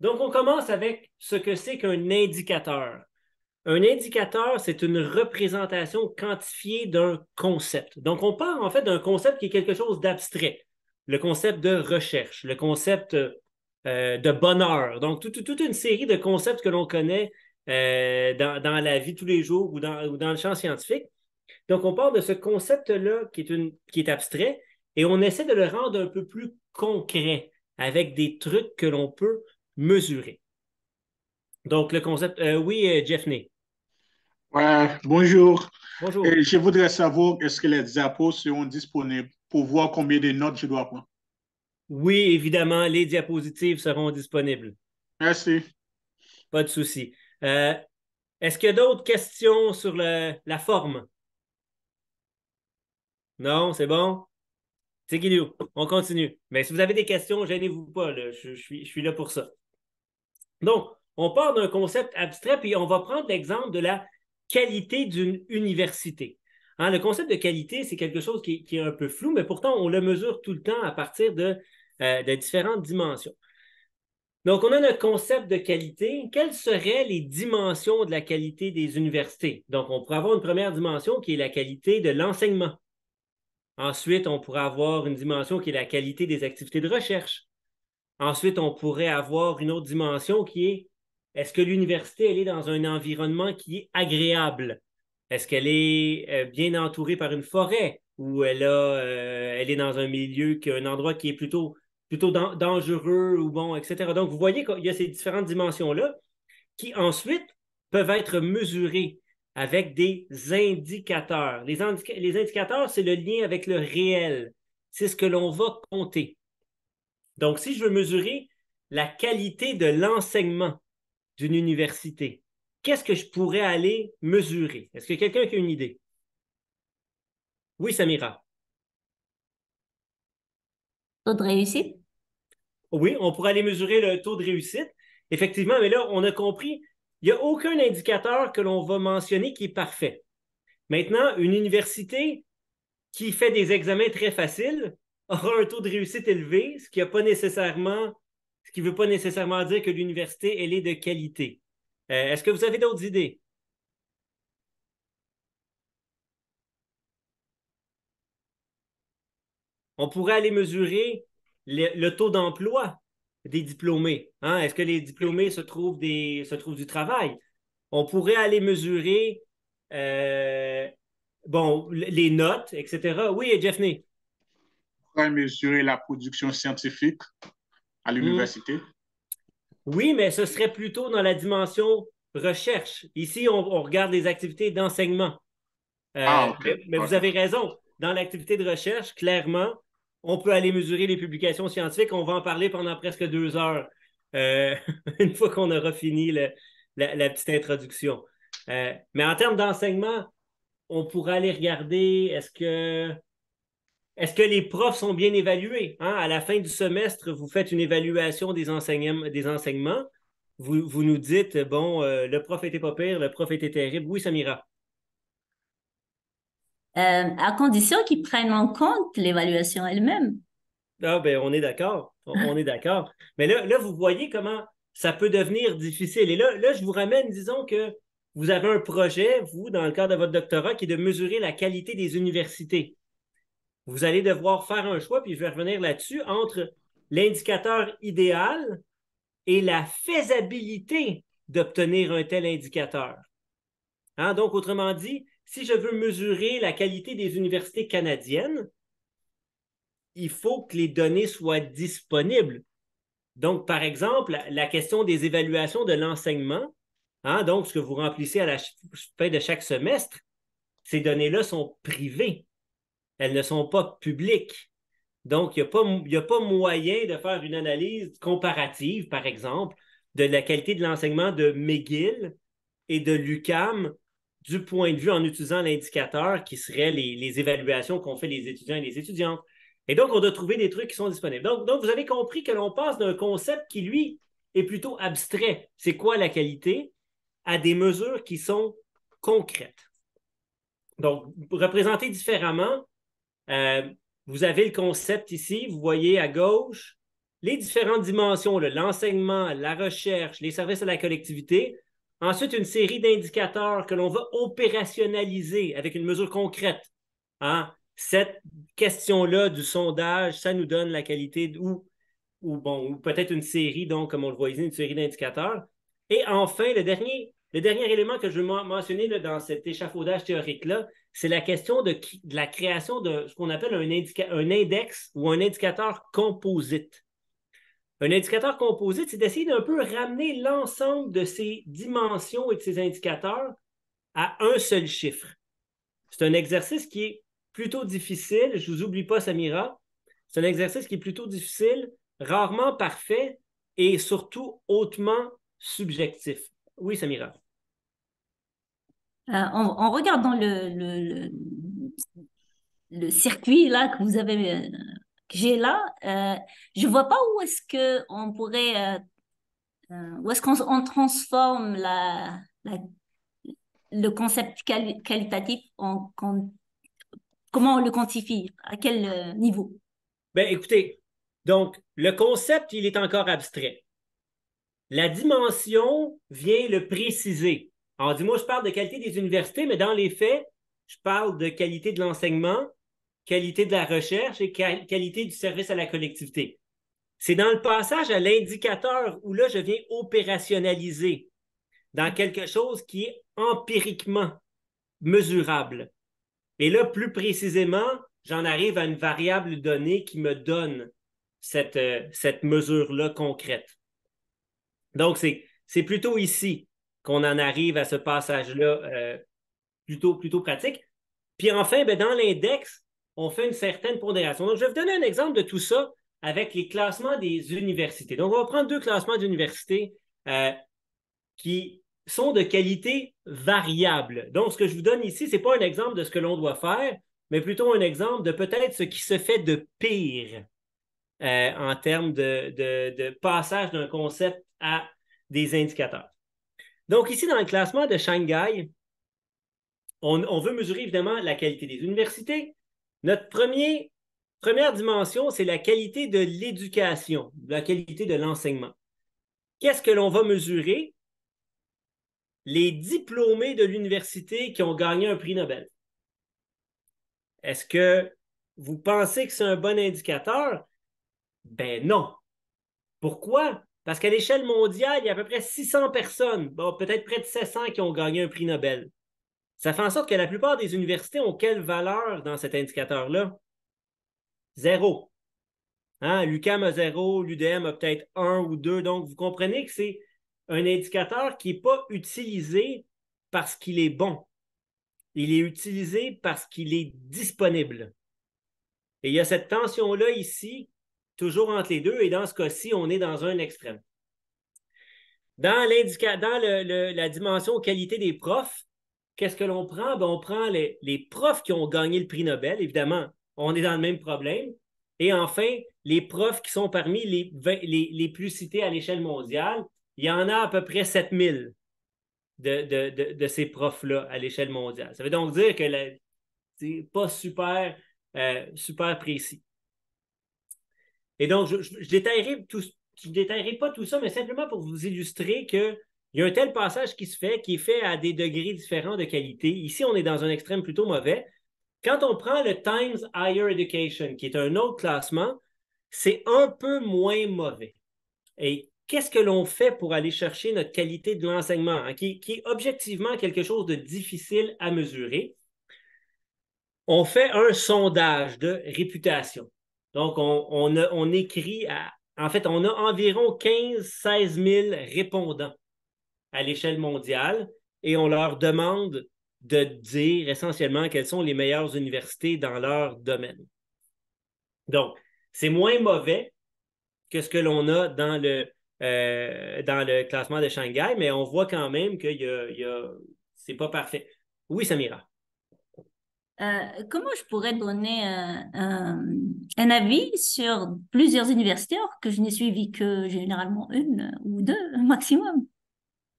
Donc, on commence avec ce que c'est qu'un indicateur. Un indicateur, c'est une représentation quantifiée d'un concept. Donc, on part en fait d'un concept qui est quelque chose d'abstrait. Le concept de recherche, le concept euh, de bonheur. Donc, toute une série de concepts que l'on connaît euh, dans, la vie tous les jours ou dans, dans, le champ scientifique. Donc, on part de ce concept-là qui est abstrait et on essaie de le rendre un peu plus concret avec des trucs que l'on peut mesuré. Donc, le concept. Euh, oui, euh, Jeffney. bonjour. Bonjour. je voudrais savoir, est-ce que les diapos seront disponibles pour voir combien de notes je dois prendre? Oui, évidemment, les diapositives seront disponibles. Merci. Pas de souci. Euh, est-ce qu'il y a d'autres questions sur la forme? Non, c'est bon? C'est Guilou, on continue. Mais si vous avez des questions, gênez-vous pas, je suis là pour ça. Donc, on part d'un concept abstrait, puis on va prendre l'exemple de la qualité d'une université. Hein, le concept de qualité, c'est quelque chose qui, est un peu flou, mais pourtant, on le mesure tout le temps à partir de, euh, de différentes dimensions. Donc, on a notre concept de qualité. Quelles seraient les dimensions de la qualité des universités? Donc, on pourrait avoir une première dimension qui est la qualité de l'enseignement. Ensuite, on pourrait avoir une dimension qui est la qualité des activités de recherche. Ensuite, on pourrait avoir une autre dimension qui est est-ce que l'université, elle est dans un environnement qui est agréable? Est-ce qu'elle est euh, bien entourée par une forêt ou elle, euh, elle est dans un milieu, qui, un endroit qui est plutôt, plutôt dangereux ou bon, etc. Donc, vous voyez qu'il y a ces différentes dimensions-là qui ensuite peuvent être mesurées avec des indicateurs. les indicateurs, c'est le lien avec le réel. C'est ce que l'on va compter. Donc, si je veux mesurer la qualité de l'enseignement d'une université, qu'est-ce que je pourrais aller mesurer? Est-ce que quelqu'un a une idée? Oui, Samira. Taux de réussite? Oui, on pourrait aller mesurer le taux de réussite. Effectivement, mais là, on a compris, il n'y a aucun indicateur que l'on va mentionner qui est parfait. Maintenant, une université qui fait des examens très faciles, aura un taux de réussite élevé, ce qui ne veut pas nécessairement dire que l'université, elle est de qualité. Euh, est-ce que vous avez d'autres idées? On pourrait aller mesurer le, taux d'emploi des diplômés. Hein? Est-ce que les diplômés se trouvent, des, se trouvent du travail? On pourrait aller mesurer euh, bon, les notes, etc. Oui, et Jeffney pourrait mesurer la production scientifique à hmm. l'université? Oui, mais ce serait plutôt dans la dimension recherche. Ici, on, regarde les activités d'enseignement. Euh, ah, mais, vous avez raison. Dans l'activité de recherche, clairement, on peut aller mesurer les publications scientifiques. On va en parler pendant presque deux heures, euh, une fois qu'on aura fini la, petite introduction. Euh, mais en termes d'enseignement, on pourrait aller regarder, est-ce que est-ce que les profs sont bien évalués? Hein? À la fin du semestre, vous faites une évaluation des, enseignements, Vous, nous dites, bon, euh, le prof était pas pire, le prof était terrible. Oui, Samira. Euh, à condition qu'ils prennent en compte l'évaluation elle-même. Ah, ben, on est d'accord. On est d'accord. Mais là, là, vous voyez comment ça peut devenir difficile. Et là, là, je vous ramène, disons que vous avez un projet, vous, dans le cadre de votre doctorat, qui est de mesurer la qualité des universités vous allez devoir faire un choix, puis je vais revenir là-dessus, entre l'indicateur idéal et la faisabilité d'obtenir un tel indicateur. Hein, donc, autrement dit, si je veux mesurer la qualité des universités canadiennes, il faut que les données soient disponibles. Donc, par exemple, la question des évaluations de l'enseignement, hein, donc ce que vous remplissez à la fin de chaque semestre, ces données-là sont privées elles ne sont pas publiques. Donc, il n'y a, pas moyen de faire une analyse comparative, par exemple, de la qualité de l'enseignement de McGill et de l'UCAM du point de vue en utilisant l'indicateur qui serait les, évaluations qu'ont fait les étudiants et les étudiantes. Et donc, on doit trouver des trucs qui sont disponibles. Donc, donc vous avez compris que l'on passe d'un concept qui, lui, est plutôt abstrait, c'est quoi la qualité, à des mesures qui sont concrètes. Donc, représentées différemment, euh, vous avez le concept ici, vous voyez à gauche les différentes dimensions, l'enseignement, la recherche, les services à la collectivité. Ensuite, une série d'indicateurs que l'on va opérationnaliser avec une mesure concrète. Hein. Cette question-là du sondage, ça nous donne la qualité ou, ou bon, ou peut-être une série, donc, comme on le voit ici, une série d'indicateurs. Et enfin, le dernier le dernier élément que je veux mentionner dans cet échafaudage théorique-là, c'est la question de, la création de ce qu'on appelle un, un, index ou un indicateur composite. Un indicateur composite, c'est d'essayer d'un peu ramener l'ensemble de ces dimensions et de ces indicateurs à un seul chiffre. C'est un exercice qui est plutôt difficile. Je ne vous oublie pas, Samira. C'est un exercice qui est plutôt difficile, rarement parfait et surtout hautement subjectif. Oui, Samira. Euh, en, regardant le, le, circuit là que vous avez, euh, que j'ai là, euh, je vois pas où est-ce que on pourrait, euh, où est-ce qu'on transforme la, le concept qualitatif en, comment on le quantifie, à quel niveau. Ben écoutez, donc le concept il est encore abstrait. La dimension vient le préciser. On dit moi je parle de qualité des universités, mais dans les faits, je parle de qualité de l'enseignement, qualité de la recherche et qualité du service à la collectivité. C'est dans le passage à l'indicateur où là, je viens opérationnaliser dans quelque chose qui est empiriquement mesurable. Et là, plus précisément, j'en arrive à une variable donnée qui me donne cette, euh, cette mesure-là concrète. Donc, c'est plutôt ici qu'on en arrive à ce passage-là euh, plutôt, plutôt pratique. Puis enfin, ben, dans l'index, on fait une certaine pondération. Donc, je vais vous donner un exemple de tout ça avec les classements des universités. Donc, on va prendre deux classements d'universités euh, qui sont de qualité variable. Donc, ce que je vous donne ici, ce n'est pas un exemple de ce que l'on doit faire, mais plutôt un exemple de peut-être ce qui se fait de pire euh, en termes de passage d'un concept à des indicateurs. Donc, ici, dans le classement de Shanghai, on, veut mesurer évidemment la qualité des universités. Notre première dimension, c'est la qualité de l'éducation, la qualité de l'enseignement. Qu'est-ce que l'on va mesurer? Les diplômés de l'université qui ont gagné un prix Nobel. Est-ce que vous pensez que c'est un bon indicateur? Ben non. Pourquoi? Parce qu'à l'échelle mondiale, il y a à peu près 600 personnes, peut-être près de 700 qui ont gagné un prix Nobel. Ça fait en sorte que la plupart des universités ont quelle valeur dans cet indicateur-là? Zéro. Hein? L'UCAM a zéro, l'UDM a peut-être un ou deux. Donc, vous comprenez que c'est un indicateur qui n'est pas utilisé parce qu'il est bon. Il est utilisé parce qu'il est disponible. Et il y a cette tension-là ici toujours entre les deux, et dans ce cas-ci, on est dans un extrême. Dans, dans la dimension qualité des profs, qu'est-ce que l'on prend? Ben, on prend les, profs qui ont gagné le prix Nobel, évidemment, on est dans le même problème. Et enfin, les profs qui sont parmi les, les, plus cités à l'échelle mondiale, il y en a à peu près 7000 de, de, ces profs-là à l'échelle mondiale. Ça veut donc dire que c'est pas super, euh, super précis. Et donc, je, ne détaillerai pas tout ça, mais simplement pour vous illustrer qu'il y a un tel passage qui se fait, qui est fait à des degrés différents de qualité. Ici, on est dans un extrême plutôt mauvais. Quand on prend le Times Higher Education, qui est un autre classement, c'est un peu moins mauvais. Et qu'est-ce que l'on fait pour aller chercher notre qualité de l'enseignement, hein, qui, est objectivement quelque chose de difficile à mesurer? On fait un sondage de réputation. Donc, on, écrit en fait, on a environ 15-16 000 répondants à l'échelle mondiale et on leur demande de dire essentiellement quelles sont les meilleures universités dans leur domaine. Donc, c'est moins mauvais que ce que l'on a dans le, euh, dans le classement de Shanghai, mais on voit quand même que ce n'est c'est pas parfait. Oui, Samira. Euh, comment je pourrais donner un avis sur plusieurs universités alors que je n'ai suivi que généralement une ou deux maximum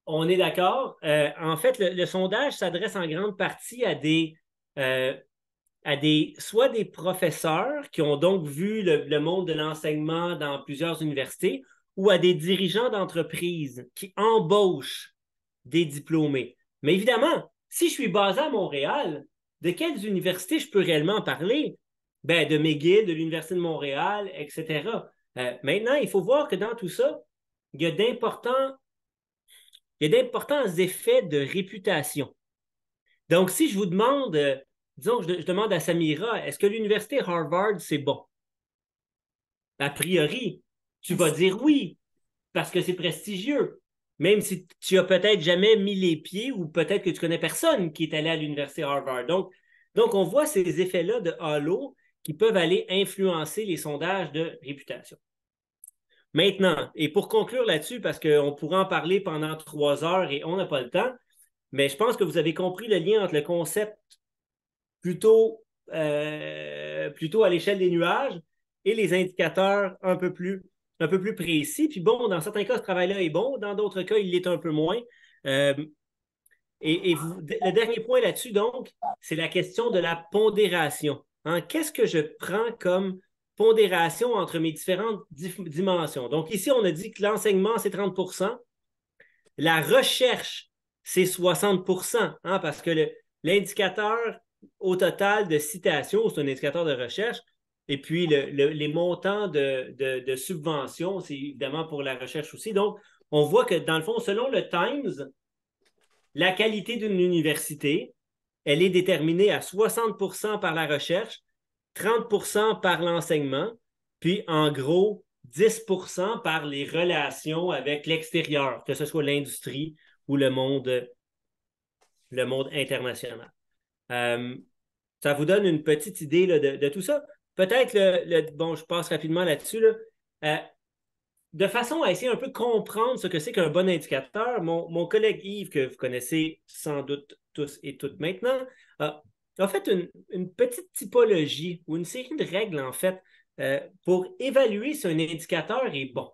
On est d'accord. Euh, en fait, le, sondage s'adresse en grande partie euh, à des soit des professeurs qui ont donc vu le, le monde de l'enseignement dans plusieurs universités ou à des dirigeants d'entreprises qui embauchent des diplômés. Mais évidemment, si je suis basé à Montréal, de quelles universités je peux réellement parler? Ben, de McGill, de l'Université de Montréal, etc. Euh, maintenant, il faut voir que dans tout ça, il y a d'importants, effets de réputation. Donc, si je vous demande, euh, disons, que je, demande à Samira, est-ce que l'université Harvard, c'est bon? A priori, tu vas dire oui, parce que c'est prestigieux, même si tu as peut-être jamais mis les pieds ou peut-être que tu connais personne qui est allé à l'université Harvard. Donc, donc on voit ces effets-là de halo qui peuvent aller influencer les sondages de réputation. Maintenant, et pour conclure là-dessus, parce qu'on pourrait en parler pendant trois heures et on n'a pas le temps, mais je pense que vous avez compris le lien entre le concept plutôt, euh, plutôt à l'échelle des nuages et les indicateurs un peu plus un peu plus précis. Puis bon, dans certains cas, ce travail-là est bon, dans d'autres cas, il est un peu moins. Euh, et, le dernier point là-dessus, donc, c'est la question de la pondération. Hein, qu'est-ce que je prends comme pondération entre mes différentes dimensions? Donc, ici, on a dit que l'enseignement, c'est 30 la recherche, c'est 60 hein, parce que l'indicateur au total de citations, c'est un indicateur de recherche, et puis, les montants de, subventions, c'est évidemment pour la recherche aussi. Donc, on voit que, dans le fond, selon le Times, la qualité d'une université, elle est déterminée à 60 par la recherche, 30 par l'enseignement, puis en gros, 10 par les relations avec l'extérieur, que ce soit l'industrie ou le monde, international. Euh, ça vous donne une petite idée de, tout ça. Peut-être, le, bon, je passe rapidement là-dessus, euh, de façon à essayer un peu comprendre ce que c'est qu'un bon indicateur, mon, collègue Yves, que vous connaissez sans doute tous et toutes maintenant, a fait une, petite typologie ou une série de règles, en fait, euh, pour évaluer si un indicateur est bon.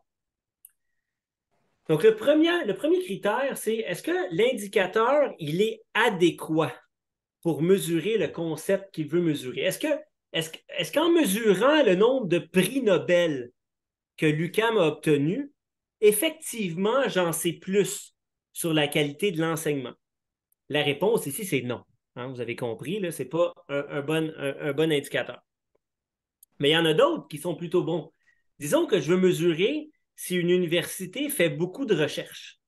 Donc, le premier, le premier critère, c'est est-ce que l'indicateur, il est adéquat pour mesurer le concept qu'il veut mesurer? Est-ce que est-ce, qu'en mesurant le nombre de prix Nobel que l'UCAM a obtenu, effectivement, j'en sais plus sur la qualité de l'enseignement? La réponse ici, c'est non. Hein, vous avez compris, ce n'est pas un, bon, un bon indicateur. Mais il y en a d'autres qui sont plutôt bons. Disons que je veux mesurer si une université fait beaucoup de recherche.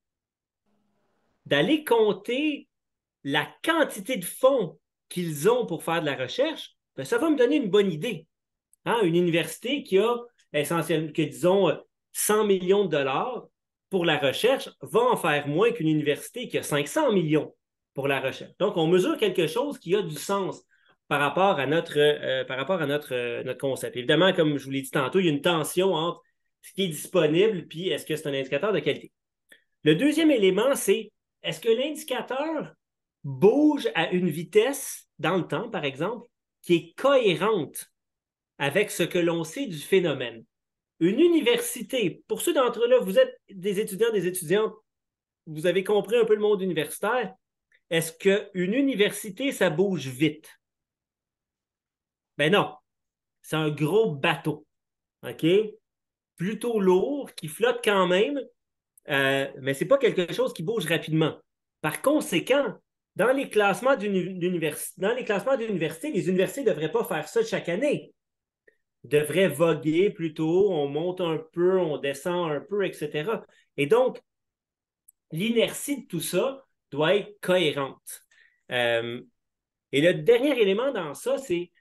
D'aller compter la quantité de fonds qu'ils ont pour faire de la recherche, ben, ça va me donner une bonne idée. Hein? Une université qui a essentiellement, que disons, 100 millions de dollars pour la recherche va en faire moins qu'une université qui a 500 millions pour la recherche. Donc, on mesure quelque chose qui a du sens par rapport à notre, euh, par rapport à notre, euh, notre concept. Évidemment, comme je vous l'ai dit tantôt, il y a une tension entre ce qui est disponible puis est-ce que c'est un indicateur de qualité. Le deuxième élément, c'est est-ce que l'indicateur bouge à une vitesse dans le temps, par exemple, qui est cohérente avec ce que l'on sait du phénomène. Une université, pour ceux d'entre là, vous êtes des étudiants, des étudiantes, vous avez compris un peu le monde universitaire. Est-ce qu'une université, ça bouge vite? Ben non, c'est un gros bateau, OK? Plutôt lourd, qui flotte quand même, euh, mais ce n'est pas quelque chose qui bouge rapidement. Par conséquent, dans les classements d'université, dans les classements d'université, les universités ne devraient pas faire ça chaque année. Devraient voguer plutôt, on monte un peu, on descend un peu, etc. Et donc, l'inertie de tout ça doit être cohérente. Euh, et le dernier élément dans ça, c'est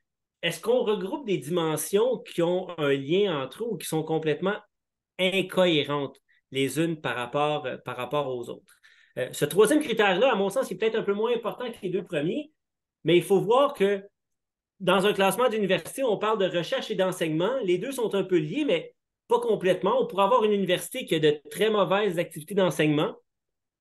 est-ce qu'on regroupe des dimensions qui ont un lien entre eux ou qui sont complètement incohérentes les unes par rapport, par rapport aux autres? Euh, ce troisième critère-là, à mon sens, est peut-être un peu moins important que les deux premiers, mais il faut voir que dans un classement d'université, on parle de recherche et d'enseignement. Les deux sont un peu liés, mais pas complètement. On pourrait avoir une université qui a de très mauvaises activités d'enseignement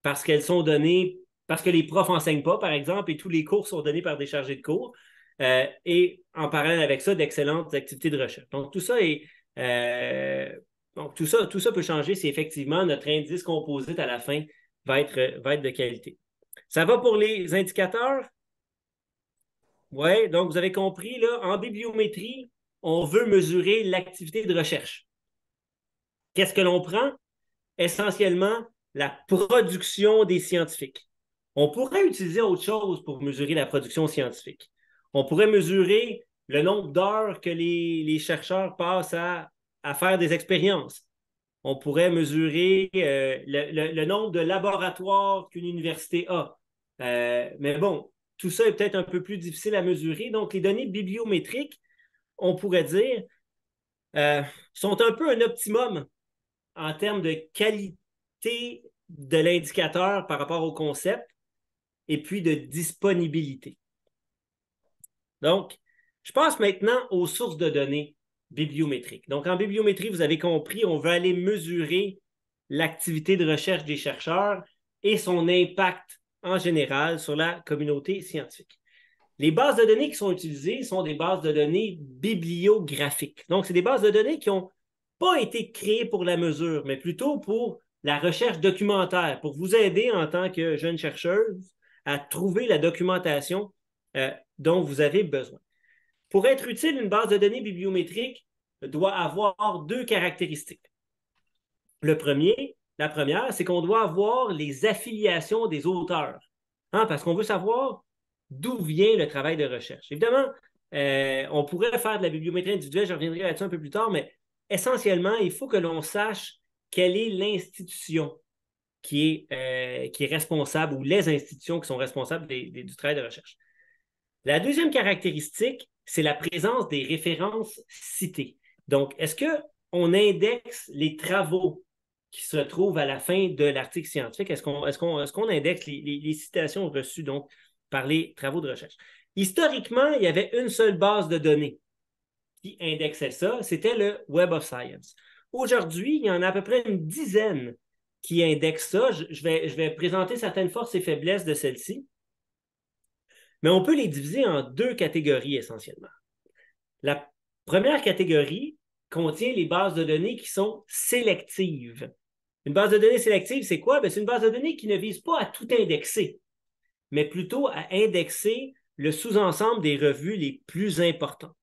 parce qu'elles sont données, parce que les profs n'enseignent pas, par exemple, et tous les cours sont donnés par des chargés de cours. Euh, et en parallèle avec ça, d'excellentes activités de recherche. Donc, tout ça est. Euh, donc, tout ça, tout ça peut changer. si effectivement notre indice composite à la fin euh, va être, de qualité. Ça va pour les indicateurs? Oui, donc vous avez compris, là, en bibliométrie, on veut mesurer l'activité de recherche. Qu'est-ce que l'on prend? Essentiellement, la production des scientifiques. On pourrait utiliser autre chose pour mesurer la production scientifique. On pourrait mesurer le nombre d'heures que les, chercheurs passent à faire des expériences, on pourrait mesurer euh, le, nombre de laboratoires qu'une université a. Euh, mais bon, tout ça est peut-être un peu plus difficile à mesurer. Donc, les données bibliométriques, on pourrait dire, euh, sont un peu un optimum en termes de qualité de l'indicateur par rapport au concept et puis de disponibilité. Donc, je passe maintenant aux sources de données bibliométrique. Donc, en bibliométrie, vous avez compris, on veut aller mesurer l'activité de recherche des chercheurs et son impact en général sur la communauté scientifique. Les bases de données qui sont utilisées sont des bases de données bibliographiques. Donc, c'est des bases de données qui n'ont pas été créées pour la mesure, mais plutôt pour la recherche documentaire, pour vous aider en tant que jeune chercheuse à trouver la documentation euh, dont vous avez besoin. Pour être utile, une base de données bibliométrique doit avoir deux caractéristiques. Le premier, la première, c'est qu'on doit avoir les affiliations des auteurs, hein, parce qu'on veut savoir d'où vient le travail de recherche. Évidemment, euh, on pourrait faire de la bibliométrie individuelle, je reviendrai là-dessus un peu plus tard, mais essentiellement, il faut que l'on sache quelle est l'institution qui, est, euh, responsable ou les institutions qui sont responsables du travail de recherche. La deuxième caractéristique, c'est la présence des références citées. Donc, est-ce qu'on indexe les travaux qui se trouvent à la fin de l'article scientifique? Est-ce qu'on indexe les, citations reçues donc, par les travaux de recherche? Historiquement, il y avait une seule base de données qui indexait ça, c'était le Web of Science. Aujourd'hui, il y en a à peu près une dizaine qui indexent ça. Je, vais, je vais présenter certaines forces et faiblesses de celle-ci. Mais on peut les diviser en deux catégories essentiellement. La première catégorie contient les bases de données qui sont sélectives. Une base de données sélective, c'est quoi? Ben, c'est une base de données qui ne vise pas à tout indexer, mais plutôt à indexer le sous-ensemble des revues les plus importantes.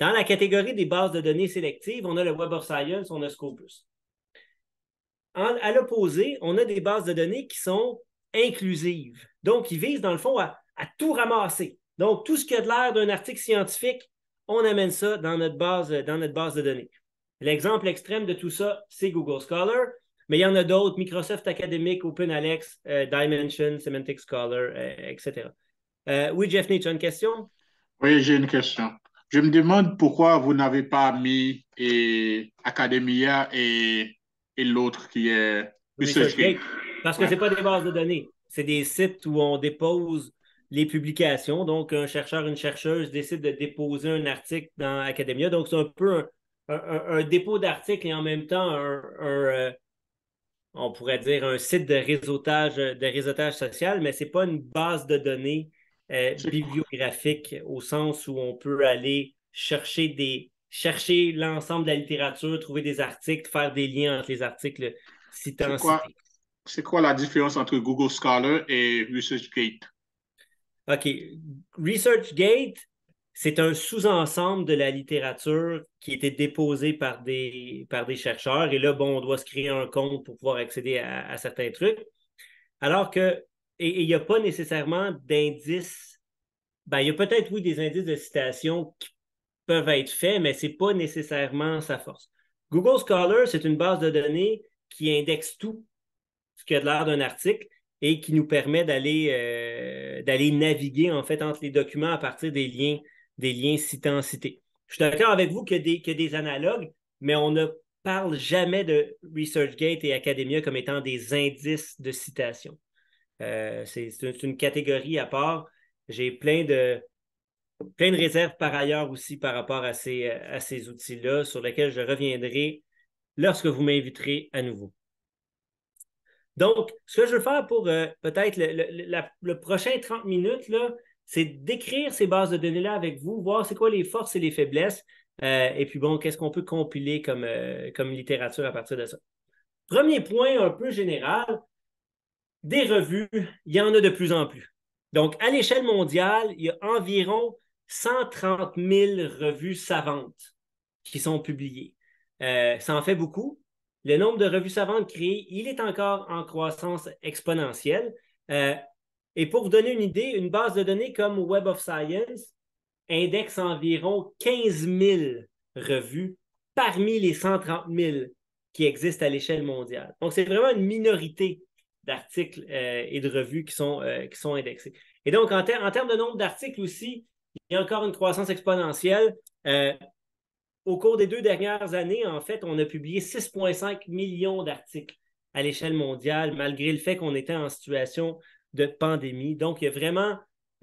Dans la catégorie des bases de données sélectives, on a le Web of Science, on a Scopus. à l'opposé, on a des bases de données qui sont inclusives, donc qui visent dans le fond à à tout ramasser. Donc, tout ce qui a de l'air d'un article scientifique, on amène ça dans notre base, dans notre base de données. L'exemple extrême de tout ça, c'est Google Scholar, mais il y en a d'autres, Microsoft Academic, OpenAlex, euh, Dimension, Semantic Scholar, euh, etc. Euh, oui, Jeff tu as une question? Oui, j'ai une question. Je me demande pourquoi vous n'avez pas mis Academia et, l'autre qui est Parce que ce n'est pas des bases de données. C'est des sites où on dépose les publications. Donc, un chercheur, une chercheuse décide de déposer un article dans Academia. Donc, c'est un peu un, dépôt d'articles et en même temps un, euh, on pourrait dire un site de réseautage, de réseautage social, mais ce n'est pas une base de données euh, bibliographique au sens où on peut aller chercher des chercher l'ensemble de la littérature, trouver des articles, faire des liens entre les articles citants. C'est quoi, quoi, la différence entre Google Scholar et Gate? OK. ResearchGate, c'est un sous-ensemble de la littérature qui était déposée par des, par des chercheurs. Et là, bon, on doit se créer un compte pour pouvoir accéder à, certains trucs. Alors que, et il n'y a pas nécessairement d'indices. Ben, il y a peut-être, oui, des indices de citation qui peuvent être faits, mais ce n'est pas nécessairement sa force. Google Scholar, c'est une base de données qui indexe tout ce qui a de l'air d'un article et qui nous permet euh, d'aller naviguer en fait entre les documents à partir des liens, des liens citants cités. Je suis d'accord avec vous que des, a des analogues, mais on ne parle jamais de ResearchGate et Academia comme étant des indices de citation. Euh, c'est une catégorie à part. J'ai plein de, plein de réserves par ailleurs aussi par rapport à à ces outils-là sur lesquels je reviendrai lorsque vous m'inviterez à nouveau. Donc, ce que je veux faire pour euh, peut-être le, prochain 30 minutes, c'est d'écrire ces bases de données-là avec vous, voir c'est quoi les forces et les faiblesses, euh, et puis bon, qu'est-ce qu'on peut compiler euh, comme littérature à partir de ça. Premier point un peu général, des revues, il y en a de plus en plus. Donc, à l'échelle mondiale, il y a environ 130 000 revues savantes qui sont publiées. ça en fait beaucoup, le nombre de revues savantes créées, il est encore en croissance exponentielle. Euh, et pour vous donner une idée, une base de données comme Web of Science indexe environ 15 000 revues parmi les 130 000 qui existent à l'échelle mondiale. Donc, c'est vraiment une minorité d'articles euh, et de revues qui sont, euh, qui sont indexés. Et donc, en, termes de nombre d'articles aussi, il y a encore une croissance exponentielle au cours des deux dernières années, en fait, on a publié 6,5 millions d'articles à l'échelle mondiale, malgré le fait qu'on était en situation de pandémie. Donc, il y a vraiment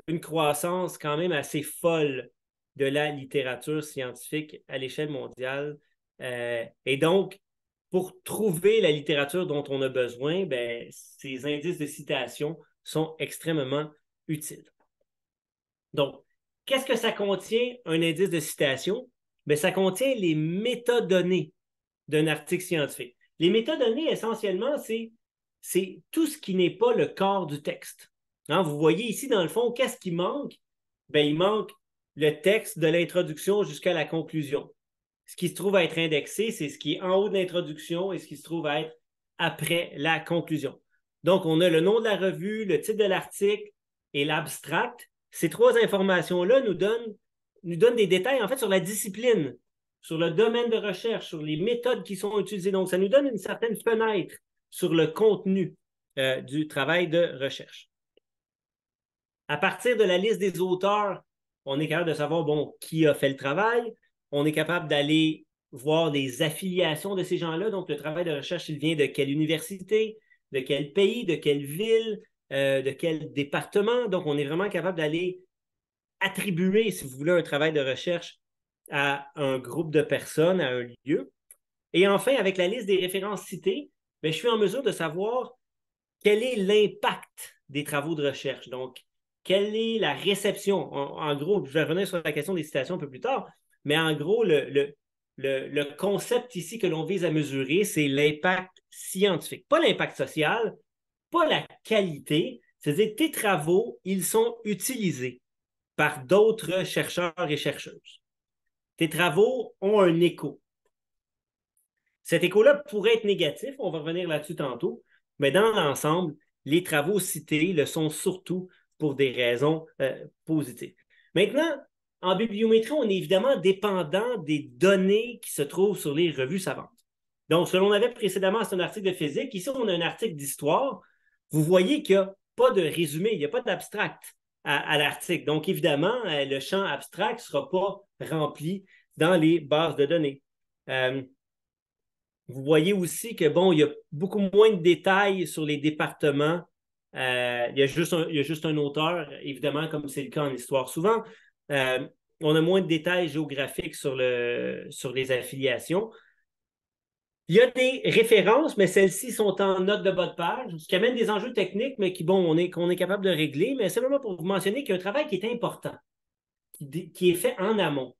une croissance quand même assez folle de la littérature scientifique à l'échelle mondiale. Euh, et donc, pour trouver la littérature dont on a besoin, ben, ces indices de citation sont extrêmement utiles. Donc, qu'est-ce que ça contient, un indice de citation? mais ben, ça contient les métadonnées d'un article scientifique. Les métadonnées, essentiellement, c'est tout ce qui n'est pas le corps du texte. Hein, vous voyez ici, dans le fond, qu'est-ce qui manque? Ben, il manque le texte de l'introduction jusqu'à la conclusion. Ce qui se trouve à être indexé, c'est ce qui est en haut de l'introduction et ce qui se trouve à être après la conclusion. Donc, on a le nom de la revue, le titre de l'article et l'abstract. Ces trois informations-là nous donnent nous donne des détails, en fait, sur la discipline, sur le domaine de recherche, sur les méthodes qui sont utilisées. Donc, ça nous donne une certaine fenêtre sur le contenu euh, du travail de recherche. À partir de la liste des auteurs, on est capable de savoir, bon, qui a fait le travail. On est capable d'aller voir les affiliations de ces gens-là. Donc, le travail de recherche, il vient de quelle université, de quel pays, de quelle ville, euh, de quel département. Donc, on est vraiment capable d'aller attribuer, si vous voulez, un travail de recherche à un groupe de personnes, à un lieu. Et enfin, avec la liste des références citées, ben, je suis en mesure de savoir quel est l'impact des travaux de recherche. Donc, quelle est la réception? En, gros, je vais revenir sur la question des citations un peu plus tard, mais en gros, le, le, le concept ici que l'on vise à mesurer, c'est l'impact scientifique, pas l'impact social, pas la qualité, c'est-à-dire tes travaux, ils sont utilisés par d'autres chercheurs et chercheuses. Tes travaux ont un écho. Cet écho-là pourrait être négatif, on va revenir là-dessus tantôt, mais dans l'ensemble, les travaux cités le sont surtout pour des raisons euh, positives. Maintenant, en bibliométrie, on est évidemment dépendant des données qui se trouvent sur les revues savantes. Donc, ce que l'on avait précédemment, c'est un article de physique. Ici, on a un article d'histoire. Vous voyez qu'il n'y a pas de résumé, il n'y a pas d'abstract à, l'article. Donc, évidemment, euh, le champ abstract ne sera pas rempli dans les bases de données. Euh, vous voyez aussi que, bon, il y a beaucoup moins de détails sur les départements. Euh, il, y a juste un, auteur, évidemment, comme c'est le cas en histoire souvent. on a moins de détails géographiques sur les affiliations. Il y a des références, mais celles-ci sont en note de bas de page, ce qui amène des enjeux techniques, mais qui, bon, on est, qu'on est capable de régler. Mais simplement pour vous mentionner qu'il y a un travail qui est important, qui, est fait en amont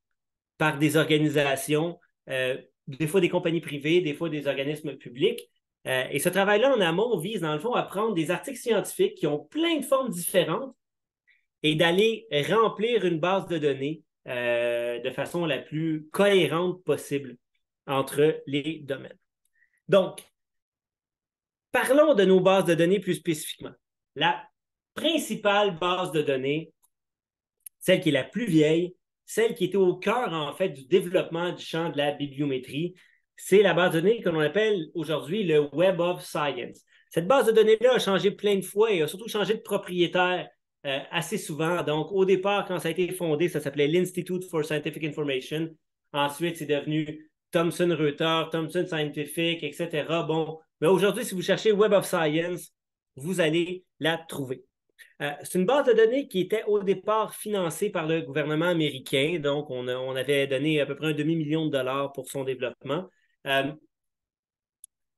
par des organisations, euh, des fois des compagnies privées, des fois des organismes publics. Euh, et ce travail-là en amont vise, dans le fond, à prendre des articles scientifiques qui ont plein de formes différentes et d'aller remplir une base de données euh, de façon la plus cohérente possible entre les domaines. Donc, parlons de nos bases de données plus spécifiquement. La principale base de données, celle qui est la plus vieille, celle qui était au cœur, en fait, du développement du champ de la bibliométrie, c'est la base de données que l'on appelle aujourd'hui le Web of Science. Cette base de données-là a changé plein de fois et a surtout changé de propriétaire euh, assez souvent. Donc, au départ, quand ça a été fondé, ça s'appelait l'Institute for Scientific Information. Ensuite, c'est devenu Thomson Reuters, Thomson Scientific, etc. Bon, mais aujourd'hui, si vous cherchez Web of Science, vous allez la trouver. Euh, c'est une base de données qui était au départ financée par le gouvernement américain. Donc, on, avait donné à peu près un demi-million de dollars pour son développement. Euh,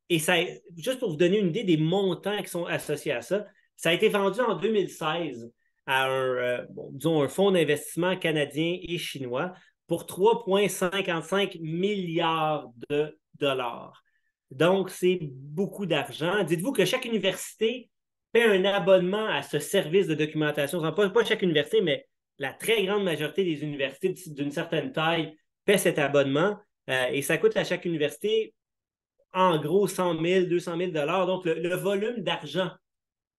et ça, juste pour vous donner une idée des montants qui sont associés à ça, ça a été vendu en 2016 à euh, un fonds d'investissement canadien et chinois pour 3,55 milliards de dollars. Donc, c'est beaucoup d'argent. Dites-vous que chaque université paie un abonnement à ce service de documentation. Pas, pas chaque université, mais la très grande majorité des universités d'une certaine taille paie cet abonnement. Euh, et ça coûte à chaque université en gros 100 000, 200 000 dollars. Donc, le, volume d'argent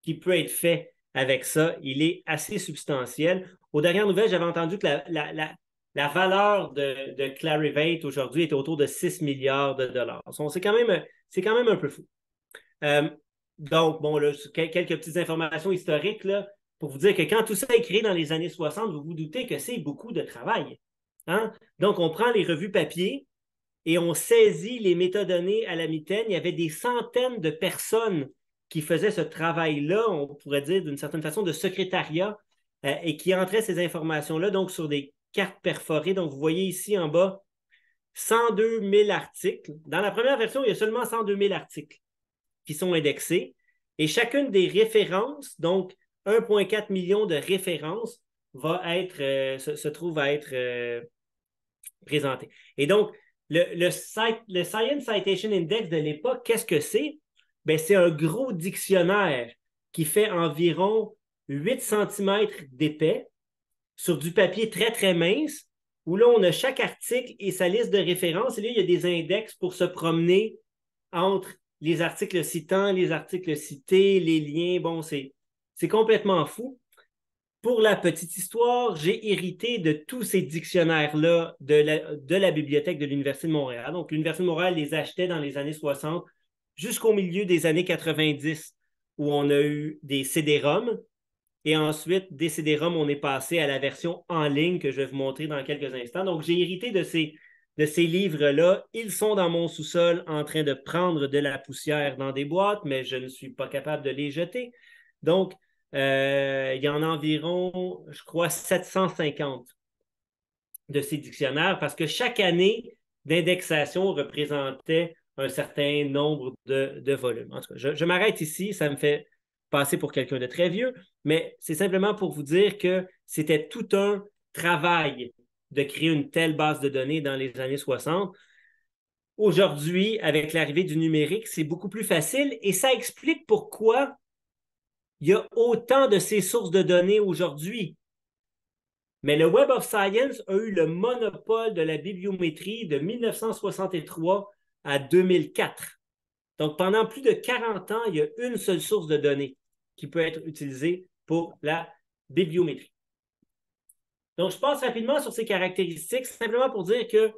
qui peut être fait avec ça, il est assez substantiel. Aux dernières nouvelles, j'avais entendu que la, la valeur de, Clarivate aujourd'hui est autour de 6 milliards de dollars. C'est quand, même, un peu fou. Euh, donc, bon, là, quelques petites informations historiques là, pour vous dire que quand tout ça est créé dans les années 60, vous vous doutez que c'est beaucoup de travail. Hein? Donc, on prend les revues papier et on saisit les métadonnées à la mitaine. Il y avait des centaines de personnes qui faisaient ce travail-là, on pourrait dire d'une certaine façon, de secrétariat euh, et qui entraient ces informations-là donc sur des carte perforée. Donc, vous voyez ici en bas, 102 000 articles. Dans la première version, il y a seulement 102 000 articles qui sont indexés. Et chacune des références, donc 1,4 million de références, va être, euh, se, trouve à être euh, présentée. Et donc, le, site, le Science Citation Index de l'époque, qu'est-ce que c'est? Ben, c'est un gros dictionnaire qui fait environ 8 cm d'épais sur du papier très, très mince, où là, on a chaque article et sa liste de références. Et là, il y a des index pour se promener entre les articles citants, les articles cités, les liens. Bon, c'est complètement fou. Pour la petite histoire, j'ai hérité de tous ces dictionnaires-là de la, bibliothèque de l'Université de Montréal. Donc, l'Université de Montréal les achetait dans les années 60 jusqu'au milieu des années 90, où on a eu des CD-ROM, et ensuite, Décidérum, on est passé à la version en ligne que je vais vous montrer dans quelques instants. Donc, j'ai hérité de ces, de ces livres-là. Ils sont dans mon sous-sol en train de prendre de la poussière dans des boîtes, mais je ne suis pas capable de les jeter. Donc, euh, il y en a environ, je crois, 750 de ces dictionnaires parce que chaque année d'indexation représentait un certain nombre de, volumes. En tout cas, je m'arrête ici. Ça me fait passer pour quelqu'un de très vieux, mais c'est simplement pour vous dire que c'était tout un travail de créer une telle base de données dans les années 60. Aujourd'hui, avec l'arrivée du numérique, c'est beaucoup plus facile et ça explique pourquoi il y a autant de ces sources de données aujourd'hui. Mais le Web of Science a eu le monopole de la bibliométrie de 1963 à 2004. Donc, pendant plus de 40 ans, il y a une seule source de données qui peut être utilisé pour la bibliométrie. Donc, je passe rapidement sur ces caractéristiques, simplement pour dire que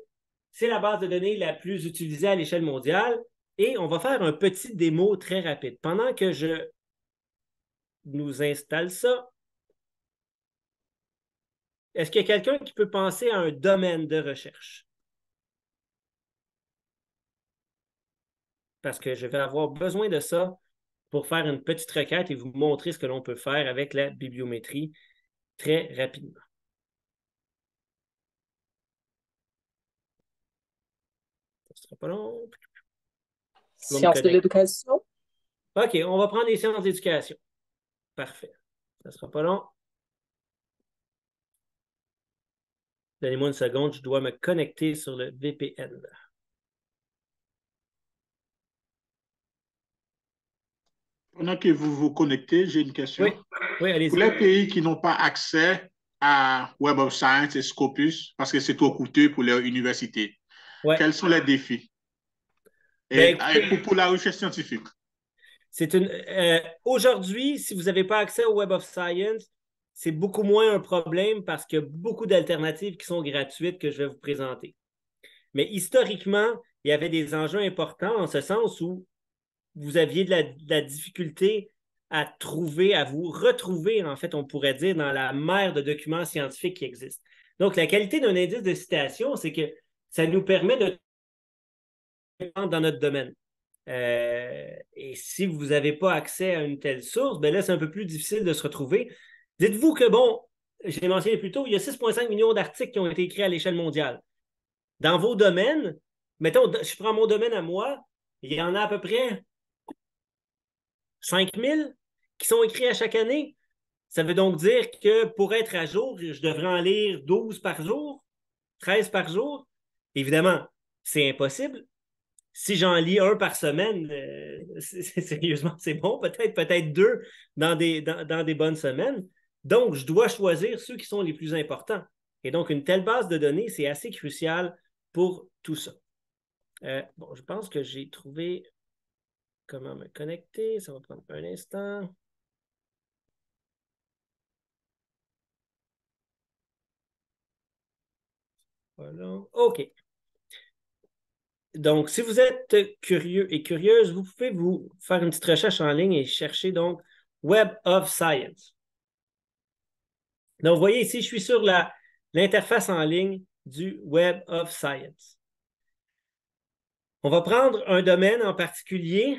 c'est la base de données la plus utilisée à l'échelle mondiale et on va faire un petit démo très rapide. Pendant que je nous installe ça, est-ce qu'il y a quelqu'un qui peut penser à un domaine de recherche? Parce que je vais avoir besoin de ça pour faire une petite requête et vous montrer ce que l'on peut faire avec la bibliométrie très rapidement. ne sera pas long. Sciences de l'éducation. OK, on va prendre les sciences d'éducation. Parfait. Ça ne sera pas long. Donnez-moi une seconde, je dois me connecter sur le VPN. Pendant que vous vous connectez, j'ai une question. Oui, allez Pour les pays qui n'ont pas accès à Web of Science et Scopus, parce que c'est trop coûteux pour leur université, quels sont les défis ben, ah, pour, la recherche scientifique? C'est une. Euh, aujourd'hui, si vous n'avez pas accès au Web of Science, c'est beaucoup moins un problème parce qu'il y a beaucoup d'alternatives qui sont gratuites que je vais vous présenter. Mais historiquement, il y avait des enjeux importants en ce sens où vous aviez de la, difficulté à trouver, à vous retrouver, en fait, on pourrait dire, dans la mer de documents scientifiques qui existent. Donc, la qualité d'un indice de citation, c'est que ça nous permet de dans notre domaine. Euh, et si vous n'avez pas accès à une telle source, ben là, c'est un peu plus difficile de se retrouver. Dites-vous que, bon, j'ai mentionné plus tôt, il y a 6,5 millions d'articles qui ont été écrits à l'échelle mondiale. Dans vos domaines, mettons, je prends mon domaine à moi, il y en a à peu près 5000 qui sont écrits à chaque année. Ça veut donc dire que pour être à jour, je devrais en lire 12 par jour, 13 par jour. Évidemment, c'est impossible. Si j'en lis un par semaine, euh, sérieusement, c'est bon. Peut-être peut-être deux dans des, dans, des bonnes semaines. Donc, je dois choisir ceux qui sont les plus importants. Et donc, une telle base de données, c'est assez crucial pour tout ça. Euh, bon, je pense que j'ai trouvé comment me connecter. Ça va prendre un instant. Voilà. OK. Donc, si vous êtes curieux et curieuse, vous pouvez vous faire une petite recherche en ligne et chercher donc Web of Science. Donc, vous voyez ici, je suis sur l'interface en ligne du Web of Science. On va prendre un domaine en particulier,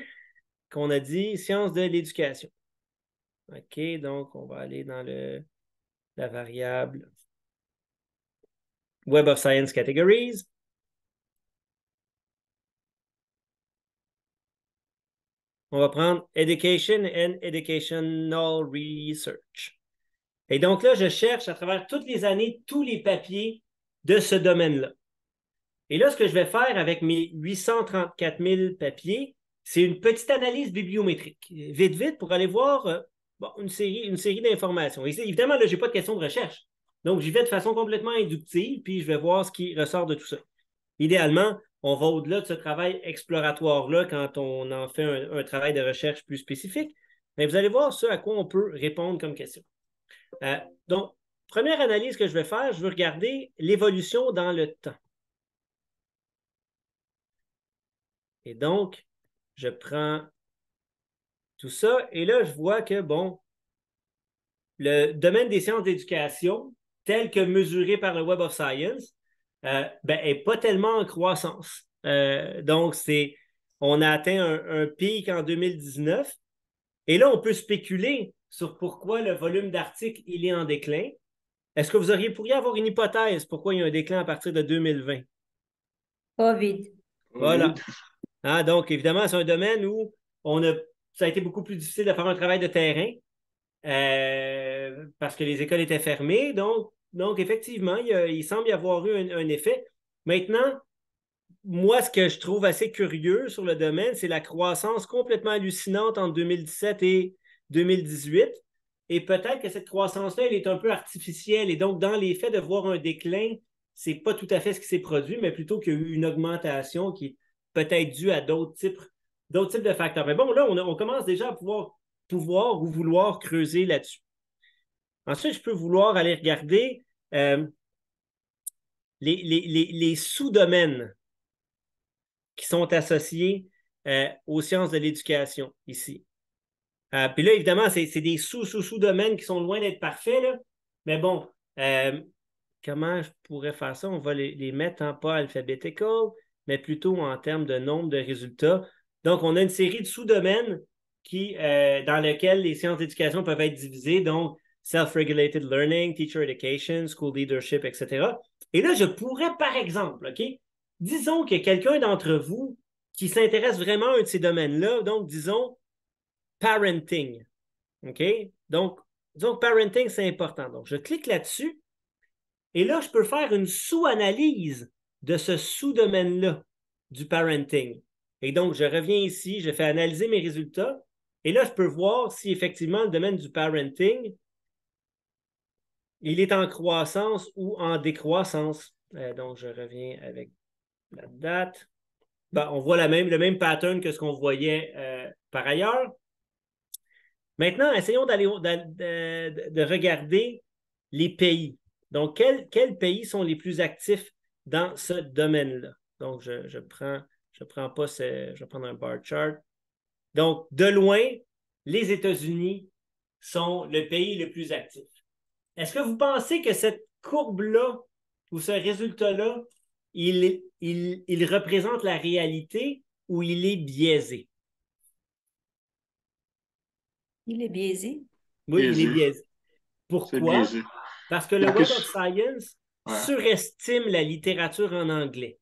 qu'on a dit sciences de l'éducation. OK, donc on va aller dans le, la variable Web of Science Categories. On va prendre Education and Educational Research. Et donc là, je cherche à travers toutes les années tous les papiers de ce domaine-là. Et là, ce que je vais faire avec mes 834 000 papiers, c'est une petite analyse bibliométrique. Vite, vite, pour aller voir euh, une série, d'informations. évidemment, là, je n'ai pas de question de recherche. Donc, j'y vais de façon complètement inductive, puis je vais voir ce qui ressort de tout ça. Idéalement, on va au-delà de ce travail exploratoire-là quand on en fait un, travail de recherche plus spécifique. Mais vous allez voir ce à quoi on peut répondre comme question. Euh, donc, première analyse que je vais faire, je veux regarder l'évolution dans le temps. Et donc, je prends tout ça, et là, je vois que, bon, le domaine des sciences d'éducation, tel que mesuré par le Web of Science, euh, ben, n'est pas tellement en croissance. Euh, donc, c'est, on a atteint un, pic en 2019. Et là, on peut spéculer sur pourquoi le volume d'articles il est en déclin. Est-ce que vous auriez pourriez avoir une hypothèse pourquoi il y a un déclin à partir de 2020? Covid. Voilà. Hein, donc, évidemment, c'est un domaine où on a, ça a été beaucoup plus difficile de faire un travail de terrain euh, parce que les écoles étaient fermées. Donc, donc effectivement, il, semble y avoir eu un, effet. Maintenant, moi, ce que je trouve assez curieux sur le domaine, c'est la croissance complètement hallucinante en 2017 et 2018. Et peut-être que cette croissance-là, elle est un peu artificielle. Et donc, dans les faits, de voir un déclin, c'est pas tout à fait ce qui s'est produit, mais plutôt qu'il y a eu une augmentation qui, peut-être dû à d'autres types, d'autres types de facteurs. Mais bon, là, on, commence déjà à pouvoir, pouvoir ou vouloir creuser là-dessus. Ensuite, je peux vouloir aller regarder euh, les, sous-domaines qui sont associés euh, aux sciences de l'éducation ici. Euh, puis là, évidemment, c'est des sous-sous-sous-domaines qui sont loin d'être parfaits. Mais bon, comment je pourrais faire ça? On va les, mettre en pas alphabétical mais plutôt en termes de nombre de résultats. Donc, on a une série de sous-domaines qui, euh, dans lesquels les sciences d'éducation peuvent être divisées, donc self-regulated learning, teacher education, school leadership, etc. Et là, je pourrais, par exemple, OK, disons a quelqu'un d'entre vous qui s'intéresse vraiment à un de ces domaines-là, donc disons parenting. OK? Donc, disons parenting, c'est important. Donc, je clique là-dessus et là, je peux faire une sous-analyse de ce sous-domaine-là du parenting. Et donc, je reviens ici, je fais analyser mes résultats, et là, je peux voir si effectivement le domaine du parenting, il est en croissance ou en décroissance. Euh, donc, je reviens avec la date. Ben, on voit la même, le même pattern que ce qu'on voyait euh, par ailleurs. Maintenant, essayons d'aller de, regarder les pays. Donc, quels, quels pays sont les plus actifs dans ce domaine-là. Donc, je, je, prends, je prends pas ce, je vais prendre un bar chart. Donc, de loin, les États-Unis sont le pays le plus actif. Est-ce que vous pensez que cette courbe-là ou ce résultat-là, il, il, représente la réalité ou il est biaisé? Il est biaisé. Oui, il est biaisé. Pourquoi? Parce que le World of Science Surestime la littérature en anglais.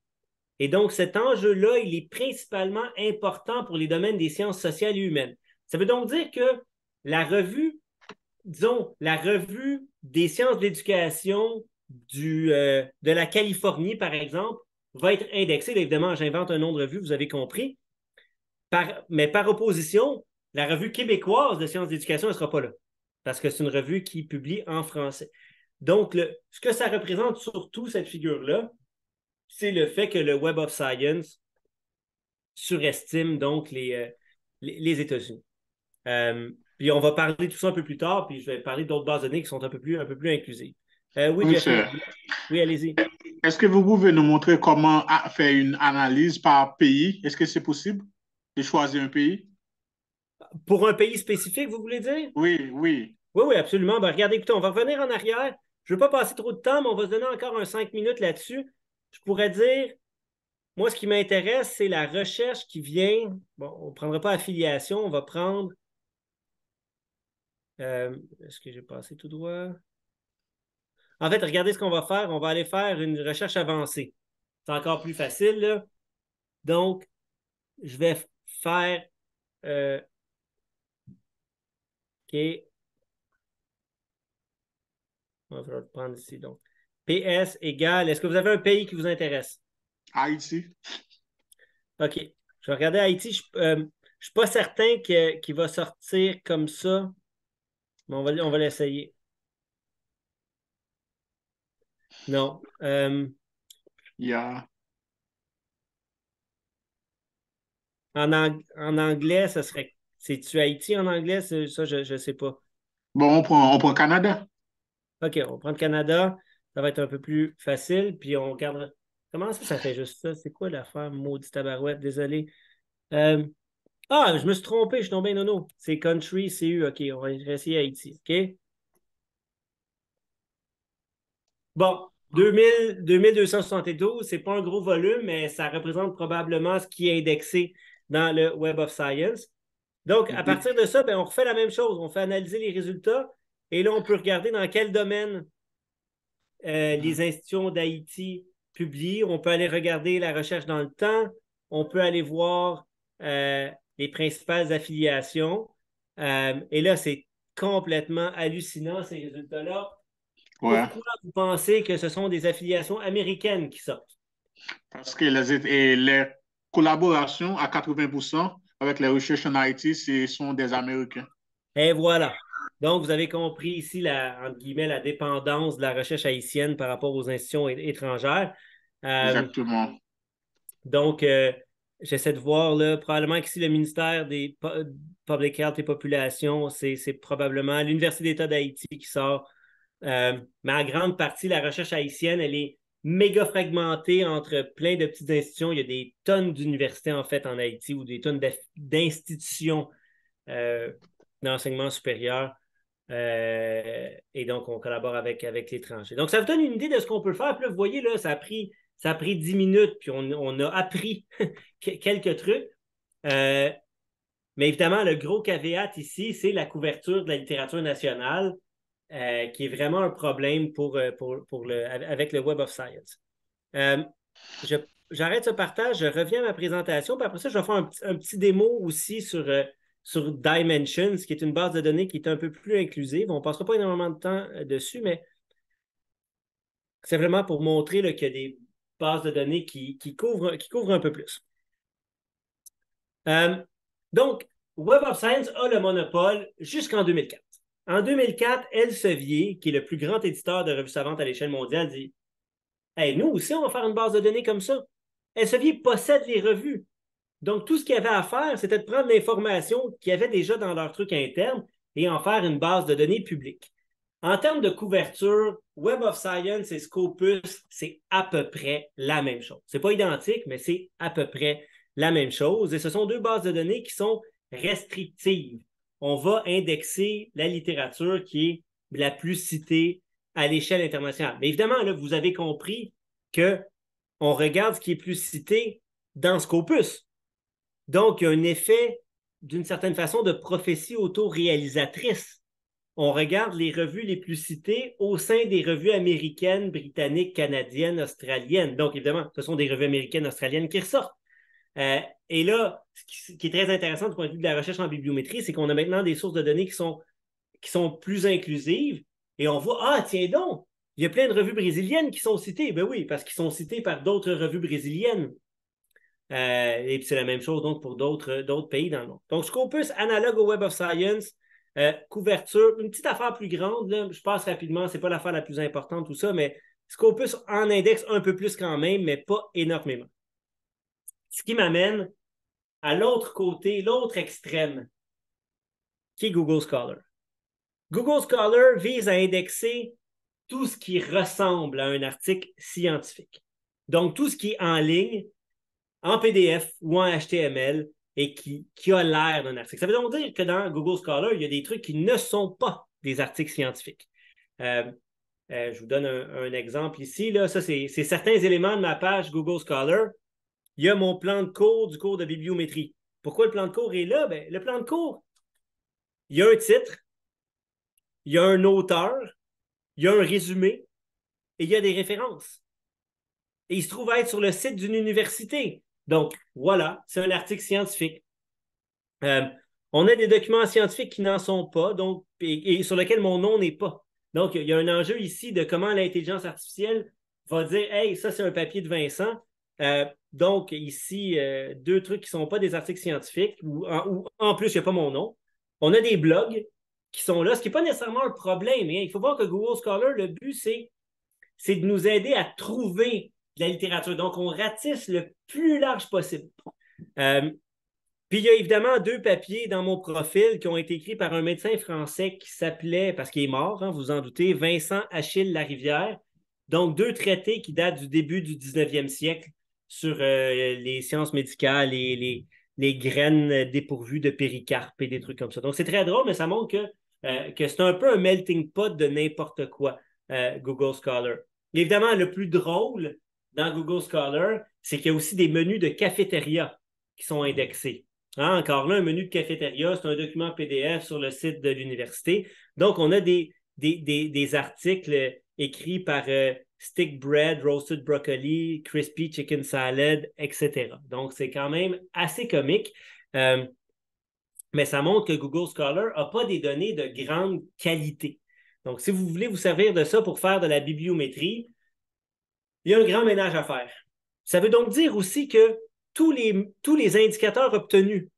Et donc, cet enjeu-là, il est principalement important pour les domaines des sciences sociales et humaines. Ça veut donc dire que la revue, disons, la revue des sciences d'éducation euh, de la Californie, par exemple, va être indexée. évidemment, j'invente un nom de revue, vous avez compris. mais par opposition, la revue québécoise de sciences d'éducation, elle ne sera pas là, parce que c'est une revue qui publie en français. Donc, ce que ça représente surtout, cette figure-là, c'est le fait que le Web of Science surestime donc les, euh, États-Unis. Euh, puis on va parler de tout ça un peu plus tard, puis je vais parler d'autres bases de données qui sont un peu plus, un peu plus inclusives. Euh, oui, oui allez-y. Est-ce que vous pouvez nous montrer comment faire une analyse par pays? Est-ce que c'est possible de choisir un pays? Pour un pays spécifique, vous voulez dire? Oui, oui. Oui, oui, absolument. Ben, regardez, écoutez, on va revenir en arrière. Je ne veux pas passer trop de temps, mais on va se donner encore un cinq minutes là-dessus. Je pourrais dire, moi, ce qui m'intéresse, c'est la recherche qui vient. Bon, on ne prendra pas affiliation, on va prendre. Euh, est-ce que j'ai passé tout droit? En fait, regardez ce qu'on va faire. On va aller faire une recherche avancée. C'est encore plus facile. Là. Donc, je vais faire. Euh, OK. On va le prendre ici. Donc, PS égale. Est-ce que vous avez un pays qui vous intéresse? Haïti. OK. Je vais regarder Haïti. Je ne euh, suis pas certain qu'il va sortir comme ça. Mais on va, on va l'essayer. Non. Euh... Yeah. En, anglais, ça serait. C'est-tu Haïti en anglais? Ça, je ne sais pas. Bon, on prend, on Canada. OK, on prend le Canada, ça va être un peu plus facile, puis on regarde. Comment ça, ça fait juste ça? C'est quoi l'affaire, maudit tabarouette? Désolé. Euh, ah, je me suis trompé, je suis tombé non. C'est country, CU. OK, on va essayer Haïti. OK? Bon, 2000, 2272, c'est pas un gros volume, mais ça représente probablement ce qui est indexé dans le Web of Science. Donc, à mm-hmm. partir de ça, ben, on refait la même chose. On fait analyser les résultats, et là, on peut regarder dans quel domaine euh, les institutions d'Haïti publient. On peut aller regarder la recherche dans le temps. On peut aller voir euh, les principales affiliations. Euh, et là, c'est complètement hallucinant, ces résultats-là. Pourquoi vous pensez que ce sont des affiliations américaines qui sortent? Parce que les, les collaborations à 80 avec les recherches en Haïti, ce sont des Américains. Et voilà. Donc, vous avez compris ici la, entre guillemets, la dépendance de la recherche haïtienne par rapport aux institutions étrangères. Euh, Exactement. Donc, euh, j'essaie de voir, là, probablement qu'ici, le ministère des Public Health et Populations, c'est probablement l'Université d'État d'Haïti qui sort. Euh, mais en grande partie, la recherche haïtienne, elle est méga fragmentée entre plein de petites institutions. Il y a des tonnes d'universités, en fait, en Haïti ou des tonnes d'institutions d'enseignement supérieur. Euh, et donc, on collabore avec, avec l'étranger. Donc, ça vous donne une idée de ce qu'on peut faire. Puis là, vous voyez, là, ça a pris, ça pris 10 minutes, puis on, a appris quelques trucs. Euh, mais évidemment, le gros caveat ici, c'est la couverture de la littérature nationale, euh, qui est vraiment un problème pour, pour, le, avec le Web of Science. J'arrête ce partage, je reviens à ma présentation, puis après ça, je vais faire un petit démo aussi sur sur Dimensions, qui est une base de données qui est un peu plus inclusive. On ne passera pas énormément de temps euh, dessus, mais c'est vraiment pour montrer qu'il y a des bases de données qui, couvrent, qui couvrent un peu plus. Euh, donc, Web of Science a le monopole jusqu'en 2004. En 2004, Elsevier, qui est le plus grand éditeur de revues savantes à l'échelle mondiale, dit Hey, nous aussi, on va faire une base de données comme ça. Elsevier possède les revues. Donc, tout ce qu'il y avait à faire, c'était de prendre l'information qu'il y avait déjà dans leur truc interne et en faire une base de données publique. En termes de couverture, Web of Science et Scopus, c'est à peu près la même chose. Ce n'est pas identique, mais c'est à peu près la même chose. Et ce sont deux bases de données qui sont restrictives. On va indexer la littérature qui est la plus citée à l'échelle internationale. Mais évidemment, là, vous avez compris qu'on regarde ce qui est plus cité dans Scopus. Donc, il y a un effet, d'une certaine façon, de prophétie autoréalisatrice. On regarde les revues les plus citées au sein des revues américaines, britanniques, canadiennes, australiennes. Donc, évidemment, ce sont des revues américaines, australiennes qui ressortent. Euh, et là, ce qui, est très intéressant du point de vue de la recherche en bibliométrie, c'est qu'on a maintenant des sources de données qui sont, qui sont plus inclusives et on voit, ah, tiens donc, il y a plein de revues brésiliennes qui sont citées. Ben oui, parce qu'ils sont cités par d'autres revues brésiliennes. Euh, et puis c'est la même chose donc pour d'autres euh, pays dans le monde. Donc, Scopus, analogue au Web of Science, euh, couverture, une petite affaire plus grande, je passe rapidement, ce n'est pas l'affaire la plus importante, tout ça, mais Scopus en index un peu plus quand même, mais pas énormément. Ce qui m'amène à l'autre côté, l'autre extrême, qui est Google Scholar. Google Scholar vise à indexer tout ce qui ressemble à un article scientifique. Donc, tout ce qui est en ligne, en PDF ou en HTML et qui, a l'air d'un article. Ça veut donc dire que dans Google Scholar, il y a des trucs qui ne sont pas des articles scientifiques. Euh, euh, je vous donne un, exemple ici. Là. Ça, c'est certains éléments de ma page Google Scholar. Il y a mon plan de cours du cours de bibliométrie. Pourquoi le plan de cours est là? Ben, le plan de cours, il y a un titre, il y a un auteur, il y a un résumé et il y a des références. Et il se trouve être sur le site d'une université. Donc, voilà, c'est un article scientifique. Euh, on a des documents scientifiques qui n'en sont pas, donc, et, sur lesquels mon nom n'est pas. Donc, il y a un enjeu ici de comment l'intelligence artificielle va dire Hey, ça, c'est un papier de Vincent. Euh, donc, ici, euh, deux trucs qui ne sont pas des articles scientifiques, ou en, plus, il n'y a pas mon nom. On a des blogs qui sont là, ce qui n'est pas nécessairement un problème. Hein. Il faut voir que Google Scholar, le but, c'est de nous aider à trouver de la littérature. Donc, on ratisse le plus large possible. Euh, puis il y a évidemment deux papiers dans mon profil qui ont été écrits par un médecin français qui s'appelait, parce qu'il est mort, vous hein, vous en doutez, Vincent Achille Larivière. Donc deux traités qui datent du début du 19e siècle sur euh, les sciences médicales et les, les, graines dépourvues de péricarpe et des trucs comme ça. Donc c'est très drôle, mais ça montre que, euh, c'est un peu un melting pot de n'importe quoi, Google Scholar. évidemment, le plus drôle, dans Google Scholar, c'est qu'il y a aussi des menus de cafétéria qui sont indexés. Hein, encore là, un menu de cafétéria, c'est un document PDF sur le site de l'université. Donc, on a des, des, articles écrits par euh, Stick Bread, Roasted Broccoli, Crispy Chicken Salad, etc. Donc, c'est quand même assez comique. Euh, mais ça montre que Google Scholar n'a pas des données de grande qualité. Donc, si vous voulez vous servir de ça pour faire de la bibliométrie, il y a un grand ménage à faire. Ça veut donc dire aussi que tous les, tous les indicateurs obtenus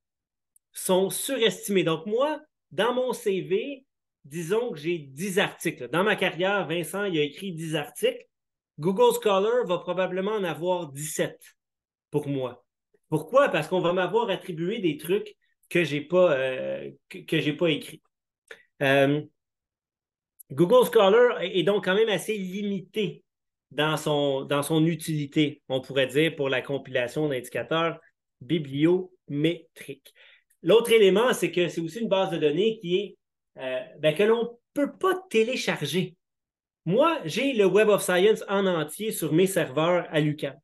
sont surestimés. Donc, moi, dans mon CV, disons que j'ai 10 articles. Dans ma carrière, Vincent, il a écrit 10 articles. Google Scholar va probablement en avoir 17 pour moi. Pourquoi? Parce qu'on va m'avoir attribué des trucs que je n'ai pas, euh, que, pas écrits. Euh, Google Scholar est donc quand même assez limité dans son, utilité, on pourrait dire, pour la compilation d'indicateurs bibliométriques. L'autre élément, c'est que c'est aussi une base de données qui euh, ben, que l'on ne peut pas télécharger. Moi, j'ai le Web of Science en entier sur mes serveurs à l'UCAM.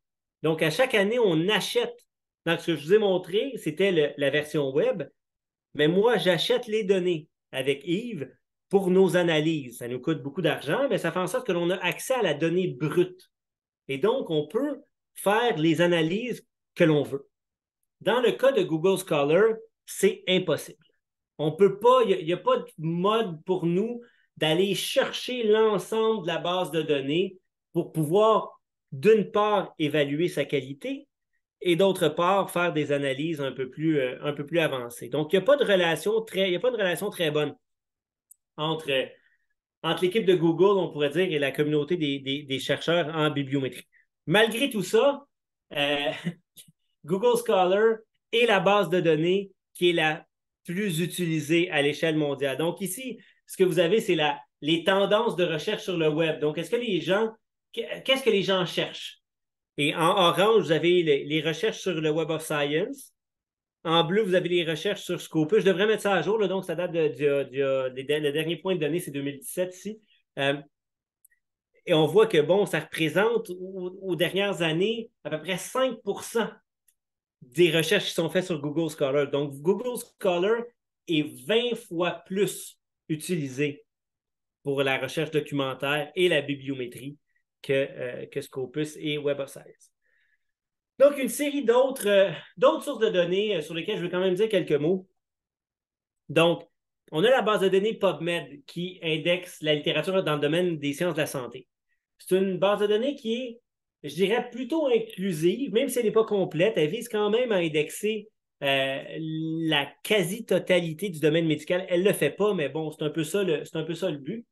Donc, à chaque année, on achète. Donc, ce que je vous ai montré, c'était la version web, mais moi, j'achète les données avec Yves pour nos analyses. Ça nous coûte beaucoup d'argent, mais ça fait en sorte que l'on a accès à la donnée brute. Et donc, on peut faire les analyses que l'on veut. Dans le cas de Google Scholar, c'est impossible. On peut pas, il n'y a, pas de mode pour nous d'aller chercher l'ensemble de la base de données pour pouvoir, d'une part, évaluer sa qualité et d'autre part, faire des analyses un peu plus, euh, un peu plus avancées. Donc, il n'y pas de relation très, a pas de relation très bonne. Euh, entre, l'équipe de Google, on pourrait dire, et la communauté des, chercheurs en bibliométrie. Malgré tout ça, euh, Google Scholar est la base de données qui est la plus utilisée à l'échelle mondiale. Donc ici, ce que vous avez, c'est les tendances de recherche sur le web. Donc, est-ce que les gens, qu'est-ce que les gens cherchent? Et en orange, vous avez les recherches sur le Web of Science. En bleu, vous avez les recherches sur Scopus. Je devrais mettre ça à jour, donc ça date de, dernier point de données, c'est 2017 ici. Euh, et on voit que, bon, ça représente aux, dernières années à peu près 5 des recherches qui sont faites sur Google Scholar. Donc, Google Scholar est 20 fois plus utilisé pour la recherche documentaire et la bibliométrie que, euh, que Scopus et Web of Science. Donc, une série d'autres euh, sources de données euh, sur lesquelles je veux quand même dire quelques mots. Donc, on a la base de données PubMed qui indexe la littérature dans le domaine des sciences de la santé. C'est une base de données qui est, je dirais, plutôt inclusive, même si elle n'est pas complète, elle vise quand même à indexer euh, la quasi-totalité du domaine médical. Elle ne le fait pas, mais bon, c'est un peu ça le, un peu ça but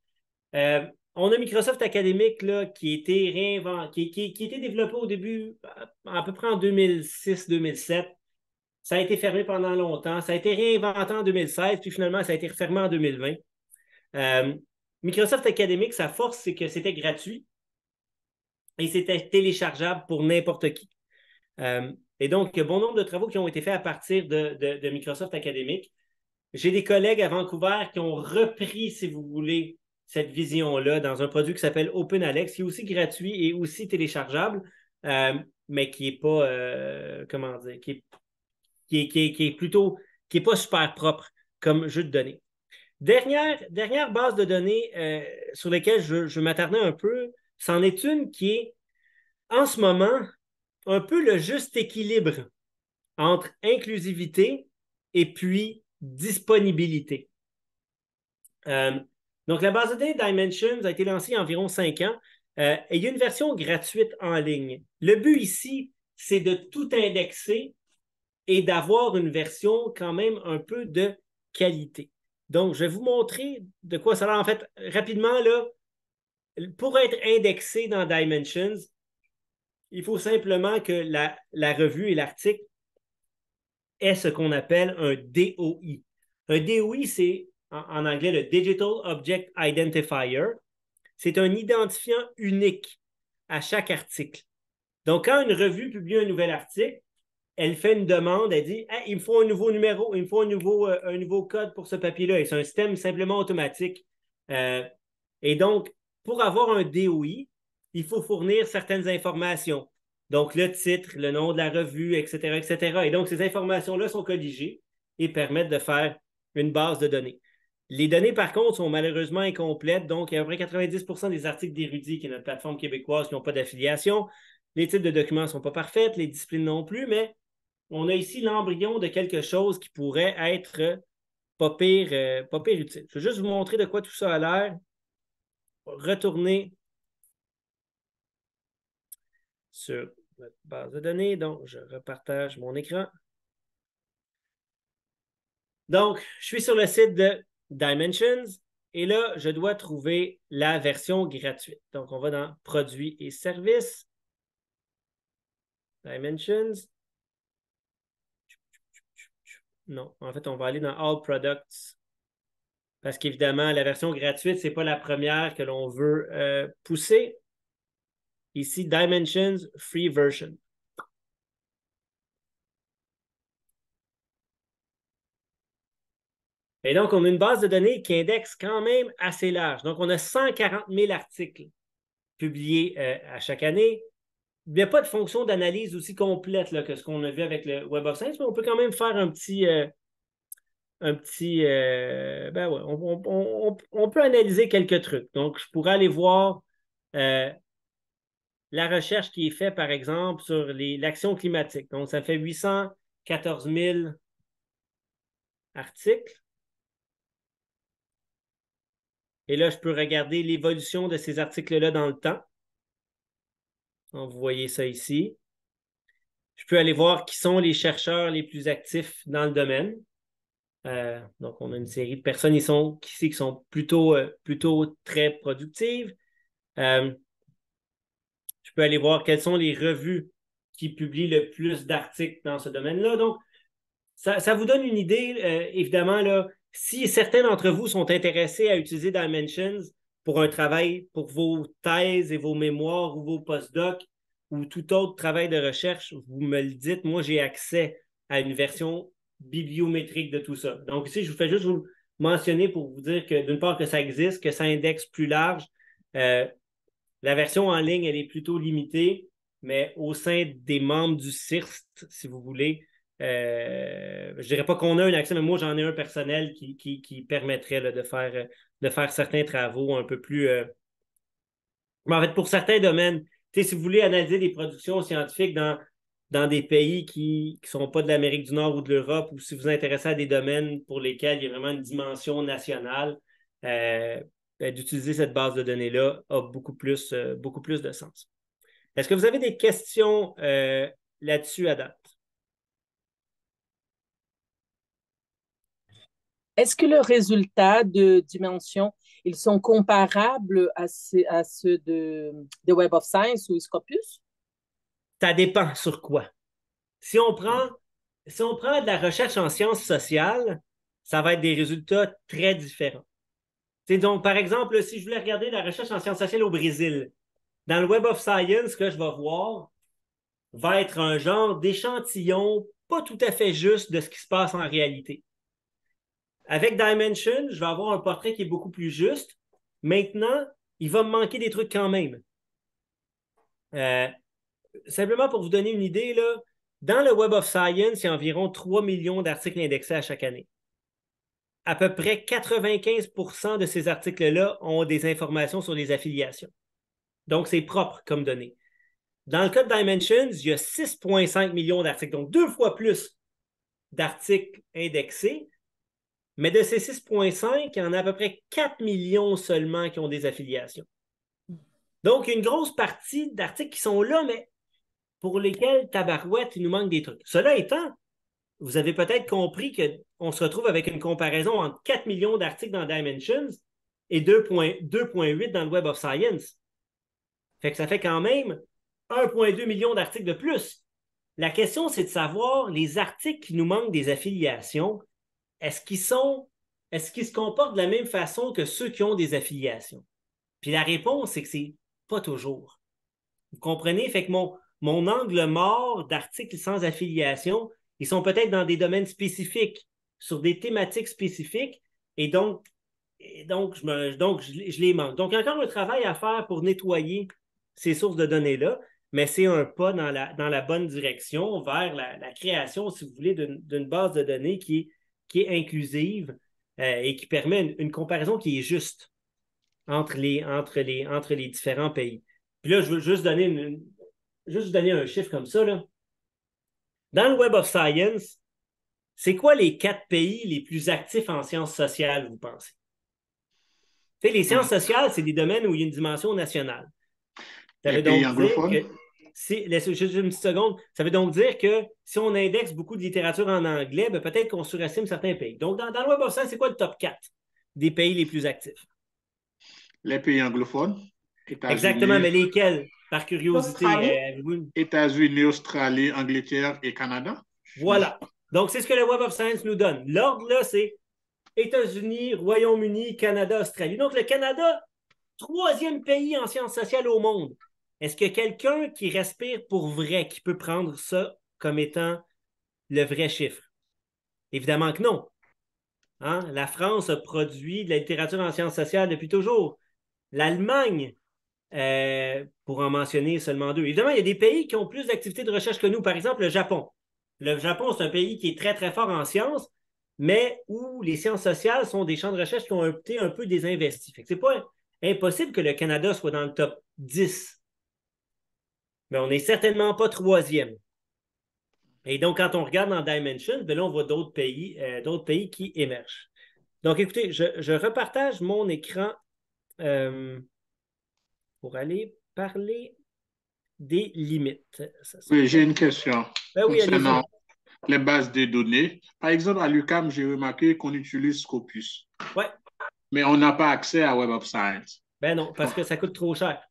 on a Microsoft Academic là, qui, était été qui, était développé au début, à peu près en 2006-2007. Ça a été fermé pendant longtemps. Ça a été réinventé en 2016, puis finalement, ça a été refermé en 2020. Euh, Microsoft Academic, sa force, c'est que c'était gratuit et c'était téléchargeable pour n'importe qui. Euh, et donc, bon nombre de travaux qui ont été faits à partir de, de Microsoft Academic. J'ai des collègues à Vancouver qui ont repris, si vous voulez, cette vision-là dans un produit qui s'appelle OpenAlex, qui est aussi gratuit et aussi téléchargeable, euh, mais qui est pas, euh, comment dire, qui est, qui est, plutôt, qui n'est pas super propre comme jeu de données. Dernière, dernière base de données euh, sur lesquelles je, je m'attardais un peu, c'en est une qui est en ce moment un peu le juste équilibre entre inclusivité et puis disponibilité. Donc, la base de données Dimensions a été lancée il y a environ cinq ans euh, et il y a une version gratuite en ligne. Le but ici, c'est de tout indexer et d'avoir une version quand même un peu de qualité. Donc, je vais vous montrer de quoi ça va En fait, rapidement, là, pour être indexé dans Dimensions, il faut simplement que la, la revue et l'article aient ce qu'on appelle un DOI. Un DOI, c'est en anglais le Digital Object Identifier. C'est un identifiant unique à chaque article. Donc, quand une revue publie un nouvel article, elle fait une demande, elle dit il me faut un nouveau numéro, il me faut un nouveau, euh, un nouveau code pour ce papier-là. Et c'est un système simplement automatique. Euh, et donc, pour avoir un DOI, il faut fournir certaines informations. Donc, le titre, le nom de la revue, etc., etc. Et donc, ces informations-là sont colligées et permettent de faire une base de données. Les données, par contre, sont malheureusement incomplètes. Donc, il y a à peu près 90 des articles d'érudits, qui est notre plateforme québécoise, qui n'ont pas d'affiliation. Les types de documents ne sont pas parfaits, les disciplines non plus, mais on a ici l'embryon de quelque chose qui pourrait être euh, euh, pas pire, utile. Je vais juste vous montrer de quoi tout ça a l'air. Retourner sur notre base de données. Donc, je repartage mon écran. Donc, je suis sur le site de Dimensions. Et là, je dois trouver la version gratuite. Donc, on va dans Produits et services. Dimensions. Non, en fait, on va aller dans All Products. Parce qu'évidemment, la version gratuite, ce n'est pas la première que l'on veut euh, pousser. Ici, Dimensions Free Version. Et donc, on a une base de données qui indexe quand même assez large. Donc, on a 140 000 articles publiés euh, à chaque année. Il n'y a pas de fonction d'analyse aussi complète que ce qu'on a vu avec le Web of Science, mais on peut quand même faire un petit. Euh, euh, ben ouais, on, on, peut analyser quelques trucs. Donc, je pourrais aller voir la recherche qui est faite, par exemple, sur l'action climatique. Donc, ça fait 814 000 articles. Et là, je peux regarder l'évolution de ces articles-là dans le temps. vous voyez ça ici. Je peux aller voir qui sont les chercheurs les plus actifs dans le domaine. Euh, donc, on a une série de personnes qui sont, ici qui sont plutôt, euh, plutôt très productives. Euh, je peux aller voir quelles sont les revues qui publient le plus d'articles dans ce domaine-là. Donc, ça, ça, vous donne une idée, évidemment, là, si certains d'entre vous sont intéressés à utiliser Dimensions pour un travail, pour vos thèses et vos mémoires ou vos postdocs ou tout autre travail de recherche, vous me le dites. Moi, j'ai accès à une version bibliométrique de tout ça. Donc ici, je vous fais juste vous mentionner pour vous dire que d'une part que ça existe, que ça indexe plus large. Euh, la version en ligne, elle est plutôt limitée, mais au sein des membres du CIRST, si vous voulez, euh, je ne dirais pas qu'on a une action, mais moi, j'en ai un personnel qui, qui, permettrait de, faire, de faire certains travaux un peu plus. Euh, en fait, pour certains domaines, si vous voulez analyser des productions scientifiques dans, dans des pays qui ne sont pas de l'Amérique du Nord ou de l'Europe, ou si vous vous intéressez à des domaines pour lesquels il y a vraiment une dimension nationale, euh, ben, d'utiliser cette base de données-là a beaucoup plus, beaucoup plus de sens. Est-ce que vous avez des questions là-dessus, Adam? Est-ce que le résultat de Dimension, ils sont comparables à, ceux, de, Web of Science ou Scopus? Ça dépend sur quoi. Si on prend, si prend de la recherche en sciences sociales, ça va être des résultats très différents. donc, par exemple, si je voulais regarder la recherche en sciences sociales au Brésil, dans le Web of Science, ce que je vais voir va être un genre d'échantillon pas tout à fait juste de ce qui se passe en réalité. Avec Dimension, je vais avoir un portrait qui est beaucoup plus juste. Maintenant, il va me manquer des trucs quand même. Euh, simplement pour vous donner une idée, là, dans le Web of Science, il y a environ 3 millions d'articles indexés à chaque année. À peu près 95 de ces articles-là ont des informations sur les affiliations. Donc, c'est propre comme données. Dans le cas de Dimensions, il y a 6,5 millions d'articles, donc deux fois plus d'articles indexés, mais de ces 6,5, il y en a à peu près 4 millions seulement qui ont des affiliations. Donc, une grosse partie d'articles qui sont là, mais pour lesquels, tabarouette, il nous manque des trucs. Cela étant, vous avez peut-être compris qu'on se retrouve avec une comparaison entre 4 millions d'articles dans Dimensions et 2.8 dans le Web of Science. Fait que ça fait quand même 1,2 million d'articles de plus. La question, c'est de savoir les articles qui nous manquent des affiliations, est-ce qu'ils sont, est-ce qu'ils se comportent de la même façon que ceux qui ont des affiliations? Puis la réponse, c'est que c'est pas toujours. Vous comprenez? Fait que mon, angle mort d'articles sans affiliation, ils sont peut-être dans des domaines spécifiques, sur des thématiques spécifiques, et donc, je donc, je, donc je, y les Donc, encore un travail à faire pour nettoyer ces sources de données-là, mais c'est un pas dans la, bonne direction vers la, la création, si vous voulez, d'une base de données qui est qui est inclusive euh, et qui permet une, comparaison qui est juste entre les, entre les, entre les différents pays. Puis là, je veux juste donner, juste donner un chiffre comme ça. Dans le Web of Science, c'est quoi les quatre pays les plus actifs en sciences sociales, vous pensez? les sciences sociales, c'est des domaines où il y a une dimension nationale si, juste une seconde. Ça veut donc dire que si on indexe beaucoup de littérature en anglais, ben, peut-être qu'on surestime certains pays. Donc, dans, le Web of Science, c'est quoi le top 4 des pays les plus actifs? Les pays anglophones. Exactement, mais lesquels, par curiosité? Euh, États-Unis, Australie, Angleterre et Canada. Voilà. Donc, c'est ce que le Web of Science nous donne. L'ordre, là, c'est États-Unis, Royaume-Uni, Canada, Australie. Donc, le Canada, troisième pays en sciences sociales au monde. Est-ce que quelqu'un qui respire pour vrai, qui peut prendre ça comme étant le vrai chiffre? Évidemment que non. Hein? La France a produit de la littérature en sciences sociales depuis toujours. L'Allemagne, euh, pour en mentionner seulement deux. Évidemment, il y a des pays qui ont plus d'activités de recherche que nous. Par exemple, le Japon. Le Japon, c'est un pays qui est très, très fort en sciences, mais où les sciences sociales sont des champs de recherche qui ont été un peu désinvestis. Ce n'est pas impossible que le Canada soit dans le top 10 mais on n'est certainement pas troisième. Et donc, quand on regarde dans Dimension, ben là, on voit d'autres pays, euh, d'autres pays qui émergent. Donc, écoutez, je, repartage mon écran euh, pour aller parler des limites. oui, j'ai une question ben, oui, concernant les bases de données. Par exemple, à l'UCAM, j'ai remarqué qu'on utilise Scopus. Oui. Mais on n'a pas accès à Web of Science. Ben non, parce que ça coûte trop cher.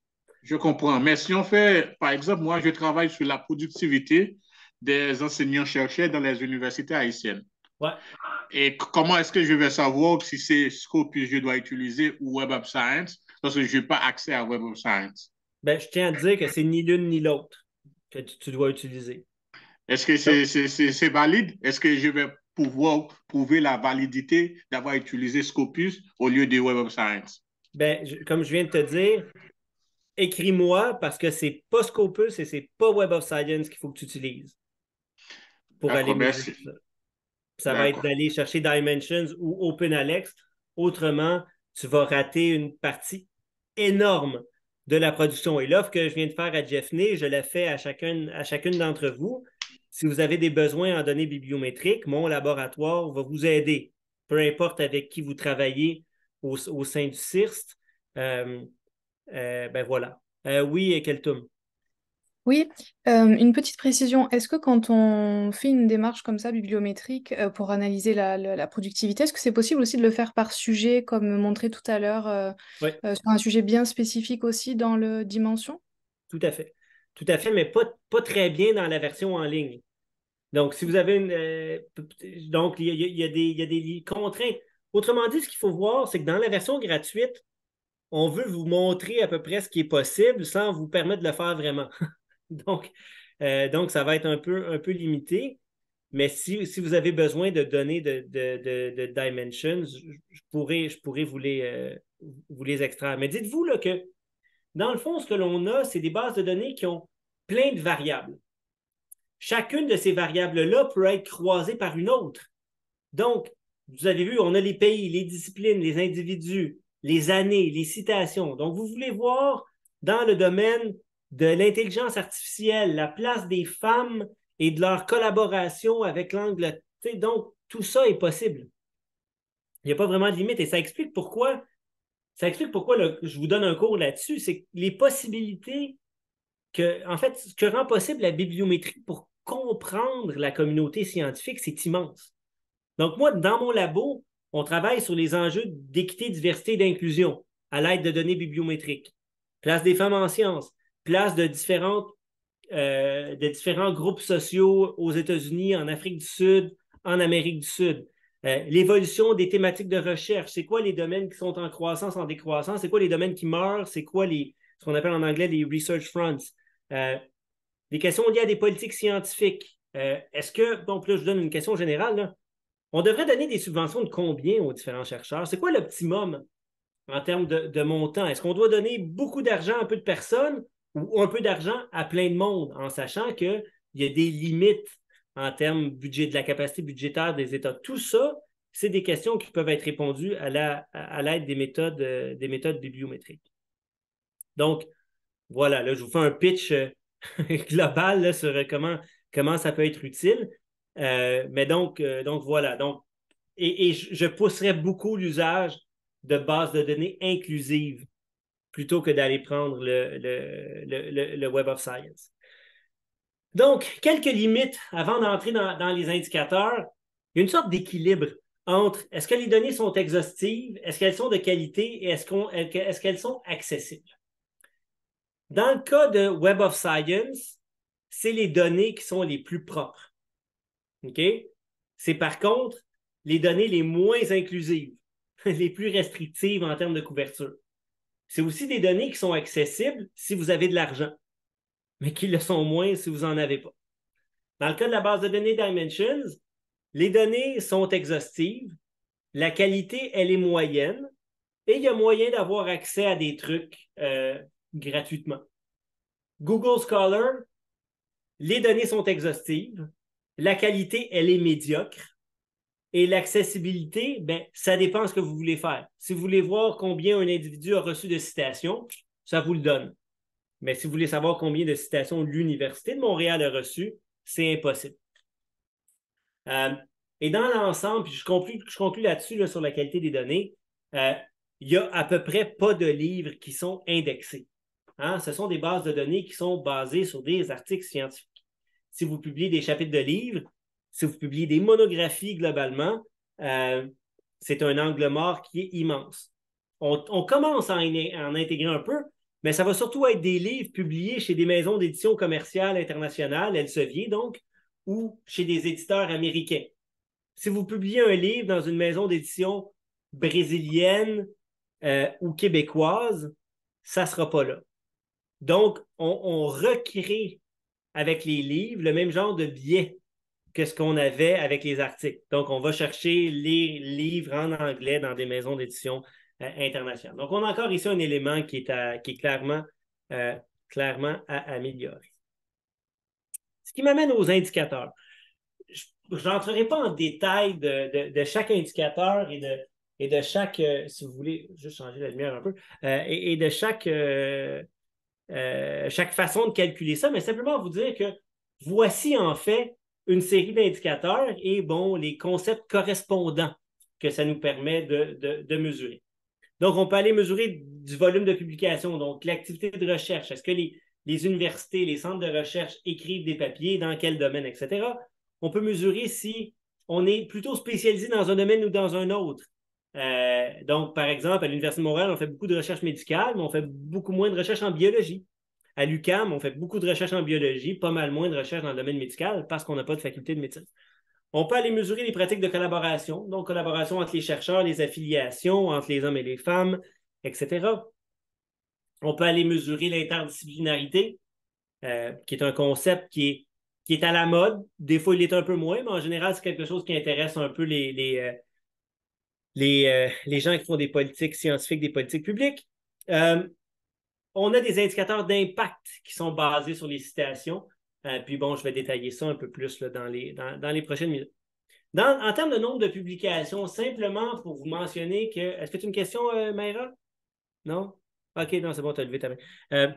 Je comprends. Mais si on fait, par exemple, moi, je travaille sur la productivité des enseignants-chercheurs dans les universités haïtiennes. Ouais. Et comment est-ce que je vais savoir si c'est Scopus que je dois utiliser ou Web of Science parce que je n'ai pas accès à Web of Science? Ben, je tiens à dire que c'est ni l'une ni l'autre que tu, dois utiliser. Est-ce que c'est valide? Est-ce que je vais pouvoir prouver la validité d'avoir utilisé Scopus au lieu de Web of Science? Ben, comme je viens de te dire, écris-moi parce que c'est pas Scopus et c'est pas Web of Science qu'il faut que tu utilises pour aller ça. va être d'aller chercher Dimensions ou OpenAlex. Autrement, tu vas rater une partie énorme de la production. Et l'offre que je viens de faire à Jeff je la fais à chacune, à chacune d'entre vous. Si vous avez des besoins en données bibliométriques, mon laboratoire va vous aider, peu importe avec qui vous travaillez au, sein du CIRST. Euh, eh ben voilà. Eh oui, tome Oui, euh, une petite précision. Est-ce que quand on fait une démarche comme ça, bibliométrique, euh, pour analyser la, productivité, est-ce que c'est possible aussi de le faire par sujet, comme montré tout à l'heure, euh, sur un sujet bien spécifique aussi dans le dimension Tout à fait. Tout à fait, mais pas, très bien dans la version en ligne. Donc, si vous avez une. donc, il y, a, il y, a des contraintes. Autrement dit, ce qu'il faut voir, c'est que dans la version gratuite, on veut vous montrer à peu près ce qui est possible sans vous permettre de le faire vraiment. donc, euh, donc, ça va être un peu, un peu limité. Mais si, vous avez besoin de données de, dimensions, je pourrais, vous, les, euh, vous les extraire. Mais dites-vous que, dans le fond, ce que l'on a, c'est des bases de données qui ont plein de variables. Chacune de ces variables-là peut être croisée par une autre. Donc, vous avez vu, on a les pays, les disciplines, les individus, les années, les citations. Donc, vous voulez voir dans le domaine de l'intelligence artificielle la place des femmes et de leur collaboration avec l'Angleterre. Donc, tout ça est possible. Il n'y a pas vraiment de limite et ça explique pourquoi. Ça explique pourquoi je vous donne un cours là-dessus, c'est les possibilités que, en fait, ce que rend possible la bibliométrie pour comprendre la communauté scientifique, c'est immense. Donc, moi, dans mon labo, on travaille sur les enjeux d'équité, diversité et d'inclusion à l'aide de données bibliométriques. Place des femmes en sciences, place de, euh, différents groupes sociaux aux États-Unis, en Afrique du Sud, en Amérique du Sud. Euh, l'évolution des thématiques de recherche, c'est quoi les domaines qui sont en croissance, en décroissance, c'est quoi les domaines qui meurent, c'est quoi les, ce qu'on appelle en anglais les research fronts. Euh, les questions liées à des politiques scientifiques. Est-ce que, bon, là je donne une question générale, là, on devrait donner des subventions de combien aux différents chercheurs? C'est quoi l'optimum en termes de, montant? Est-ce qu'on doit donner beaucoup d'argent à un peu de personnes ou un peu d'argent à plein de monde, en sachant qu'il y a des limites en termes budget, de la capacité budgétaire des États? Tout ça, c'est des questions qui peuvent être répondues à l'aide des méthodes, des bibliométriques. Donc, voilà, là, je vous fais un pitch euh, global sur euh, comment ça peut être utile. Euh, mais donc, euh, donc voilà. Donc, et, je pousserais beaucoup l'usage de bases de données inclusives plutôt que d'aller prendre le, Web of Science. Donc, quelques limites avant d'entrer dans, les indicateurs. Il y a une sorte d'équilibre entre est-ce que les données sont exhaustives, est-ce qu'elles sont de qualité et est-ce qu'elles sont accessibles. Dans le cas de Web of Science, c'est les données qui sont les plus propres. OK? C'est par contre les données les moins inclusives, les plus restrictives en termes de couverture. C'est aussi des données qui sont accessibles si vous avez de l'argent, mais qui le sont moins si vous n'en avez pas. Dans le cas de la base de données Dimensions, les données sont exhaustives, la qualité, elle est moyenne, et il y a moyen d'avoir accès à des trucs euh, gratuitement. Google Scholar, les données sont exhaustives, la qualité, elle est médiocre. Et l'accessibilité, ben, ça dépend de ce que vous voulez faire. Si vous voulez voir combien un individu a reçu de citations, ça vous le donne. Mais si vous voulez savoir combien de citations l'Université de Montréal a reçu c'est impossible. Euh, et dans l'ensemble, je conclue, là-dessus sur la qualité des données, euh, il n'y a à peu près pas de livres qui sont indexés. Hein? Ce sont des bases de données qui sont basées sur des articles scientifiques si vous publiez des chapitres de livres, si vous publiez des monographies globalement, euh, c'est un angle mort qui est immense. On, commence à en, intégrer un peu, mais ça va surtout être des livres publiés chez des maisons d'édition commerciales internationales, Elsevier donc, ou chez des éditeurs américains. Si vous publiez un livre dans une maison d'édition brésilienne euh, ou québécoise, ça ne sera pas là. Donc, on recrée avec les livres le même genre de biais que ce qu'on avait avec les articles. Donc, on va chercher les livres en anglais dans des maisons d'édition euh, internationales. Donc, on a encore ici un élément qui est, qui est clairement, euh, clairement à améliorer. Ce qui m'amène aux indicateurs. Je n'entrerai pas en détail de, chaque indicateur et de, et de chaque, euh, si vous voulez, juste changer la lumière un peu, et, de chaque euh, chaque façon de calculer ça, mais simplement vous dire que voici en fait une série d'indicateurs et bon, les concepts correspondants que ça nous permet de, mesurer. Donc, on peut aller mesurer du volume de publication, donc l'activité de recherche. Est-ce que les universités, les centres de recherche écrivent des papiers, dans quel domaine, etc. On peut mesurer si on est plutôt spécialisé dans un domaine ou dans un autre. Euh, donc, par exemple, à l'Université de Montréal, on fait beaucoup de recherches médicales, mais on fait beaucoup moins de recherches en biologie. À l'UCAM, on fait beaucoup de recherches en biologie, pas mal moins de recherches dans le domaine médical parce qu'on n'a pas de faculté de médecine. On peut aller mesurer les pratiques de collaboration, donc collaboration entre les chercheurs, les affiliations, entre les hommes et les femmes, etc. On peut aller mesurer l'interdisciplinarité, euh, qui est un concept qui est, qui est à la mode. Des fois, il est un peu moins, mais en général, c'est quelque chose qui intéresse un peu les euh, euh, les, gens qui font des politiques scientifiques, des politiques publiques. Euh, on a des indicateurs d'impact qui sont basés sur les citations. Euh, puis bon, je vais détailler ça un peu plus dans, les, dans, les prochaines minutes. en termes de nombre de publications, simplement pour vous mentionner que. Est-ce que tu as une question, Mayra? Non? OK, non, c'est bon, tu as levé ta main.